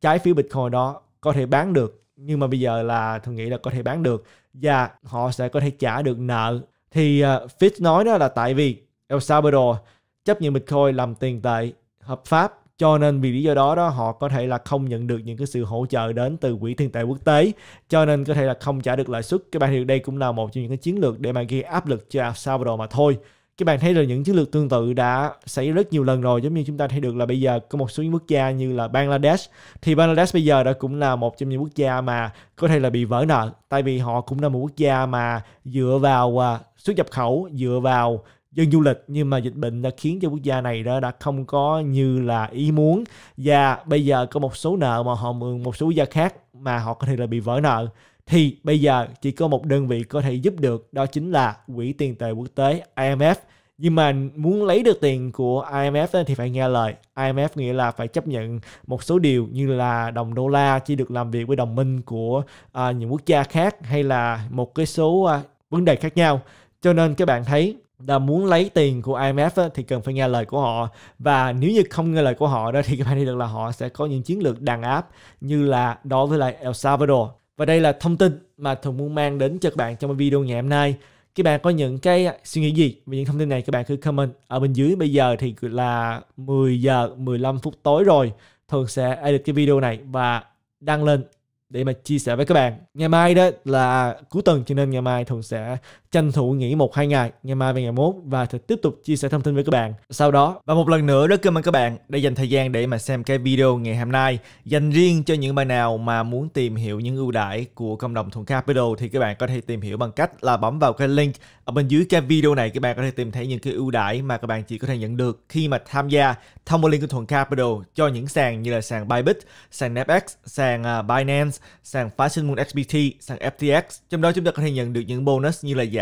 trái phiếu Bitcoin đó có thể bán được nhưng mà bây giờ là thường nghĩ là có thể bán được và họ sẽ có thể trả được nợ thì uh, Fitch nói đó là tại vì El Salvador chấp nhận Bitcoin làm tiền tệ hợp pháp cho nên vì lý do đó đó họ có thể là không nhận được những cái sự hỗ trợ đến từ quỹ tiền tệ quốc tế cho nên có thể là không trả được lãi suất các bạn hiểu đây cũng là một trong những cái chiến lược để mà gây áp lực cho El Salvador mà thôi các bạn thấy là những chiến lược tương tự đã xảy rất nhiều lần rồi giống như chúng ta thấy được là bây giờ có một số những quốc gia như là Bangladesh thì Bangladesh bây giờ đã cũng là một trong những quốc gia mà có thể là bị vỡ nợ tại vì họ cũng là một quốc gia mà dựa vào à, xuất nhập khẩu dựa vào dân du lịch nhưng mà dịch bệnh đã khiến cho quốc gia này đó đã không có như là ý muốn và bây giờ có một số nợ mà họ mượn một số quốc gia khác mà họ có thể là bị vỡ nợ thì bây giờ chỉ có một đơn vị có thể giúp được đó chính là quỹ tiền tệ quốc tế IMF nhưng mà muốn lấy được tiền của IMF thì phải nghe lời IMF nghĩa là phải chấp nhận một số điều như là đồng đô la chỉ được làm việc với đồng minh của à, những quốc gia khác hay là một cái số à, vấn đề khác nhau cho nên các bạn thấy là muốn lấy tiền của IMF á, thì cần phải nghe lời của họ và nếu như không nghe lời của họ đó thì các bạn thấy được là họ sẽ có những chiến lược đàn áp như là đối với lại El Salvador và đây là thông tin mà thường muốn mang đến cho các bạn trong video ngày hôm nay các bạn có những cái suy nghĩ gì về những thông tin này các bạn cứ comment ở bên dưới bây giờ thì là 10 giờ 15 phút tối rồi thường sẽ edit cái video này và đăng lên để mà chia sẻ với các bạn ngày mai đó là cuối tuần cho nên ngày mai thường sẽ tranh thủ nghỉ một hai ngày ngày mai và ngày mốt và sẽ tiếp tục chia sẻ thông tin với các bạn sau đó và một lần nữa rất cảm ơn các bạn đã dành thời gian để mà xem cái video ngày hôm nay dành riêng cho những bạn nào mà muốn tìm hiểu những ưu đãi của cộng đồng thuận capital thì các bạn có thể tìm hiểu bằng cách là bấm vào cái link ở bên dưới cái video này các bạn có thể tìm thấy những cái ưu đãi mà các bạn chỉ có thể nhận được khi mà tham gia thông qua link của thuận capital cho những sàn như là sàn Bybit, sàn Napex, sàn à, Binance, sàn Fashion Moon XBT, sàn FTX. Trong đó chúng ta có thể nhận được những bonus như là giảm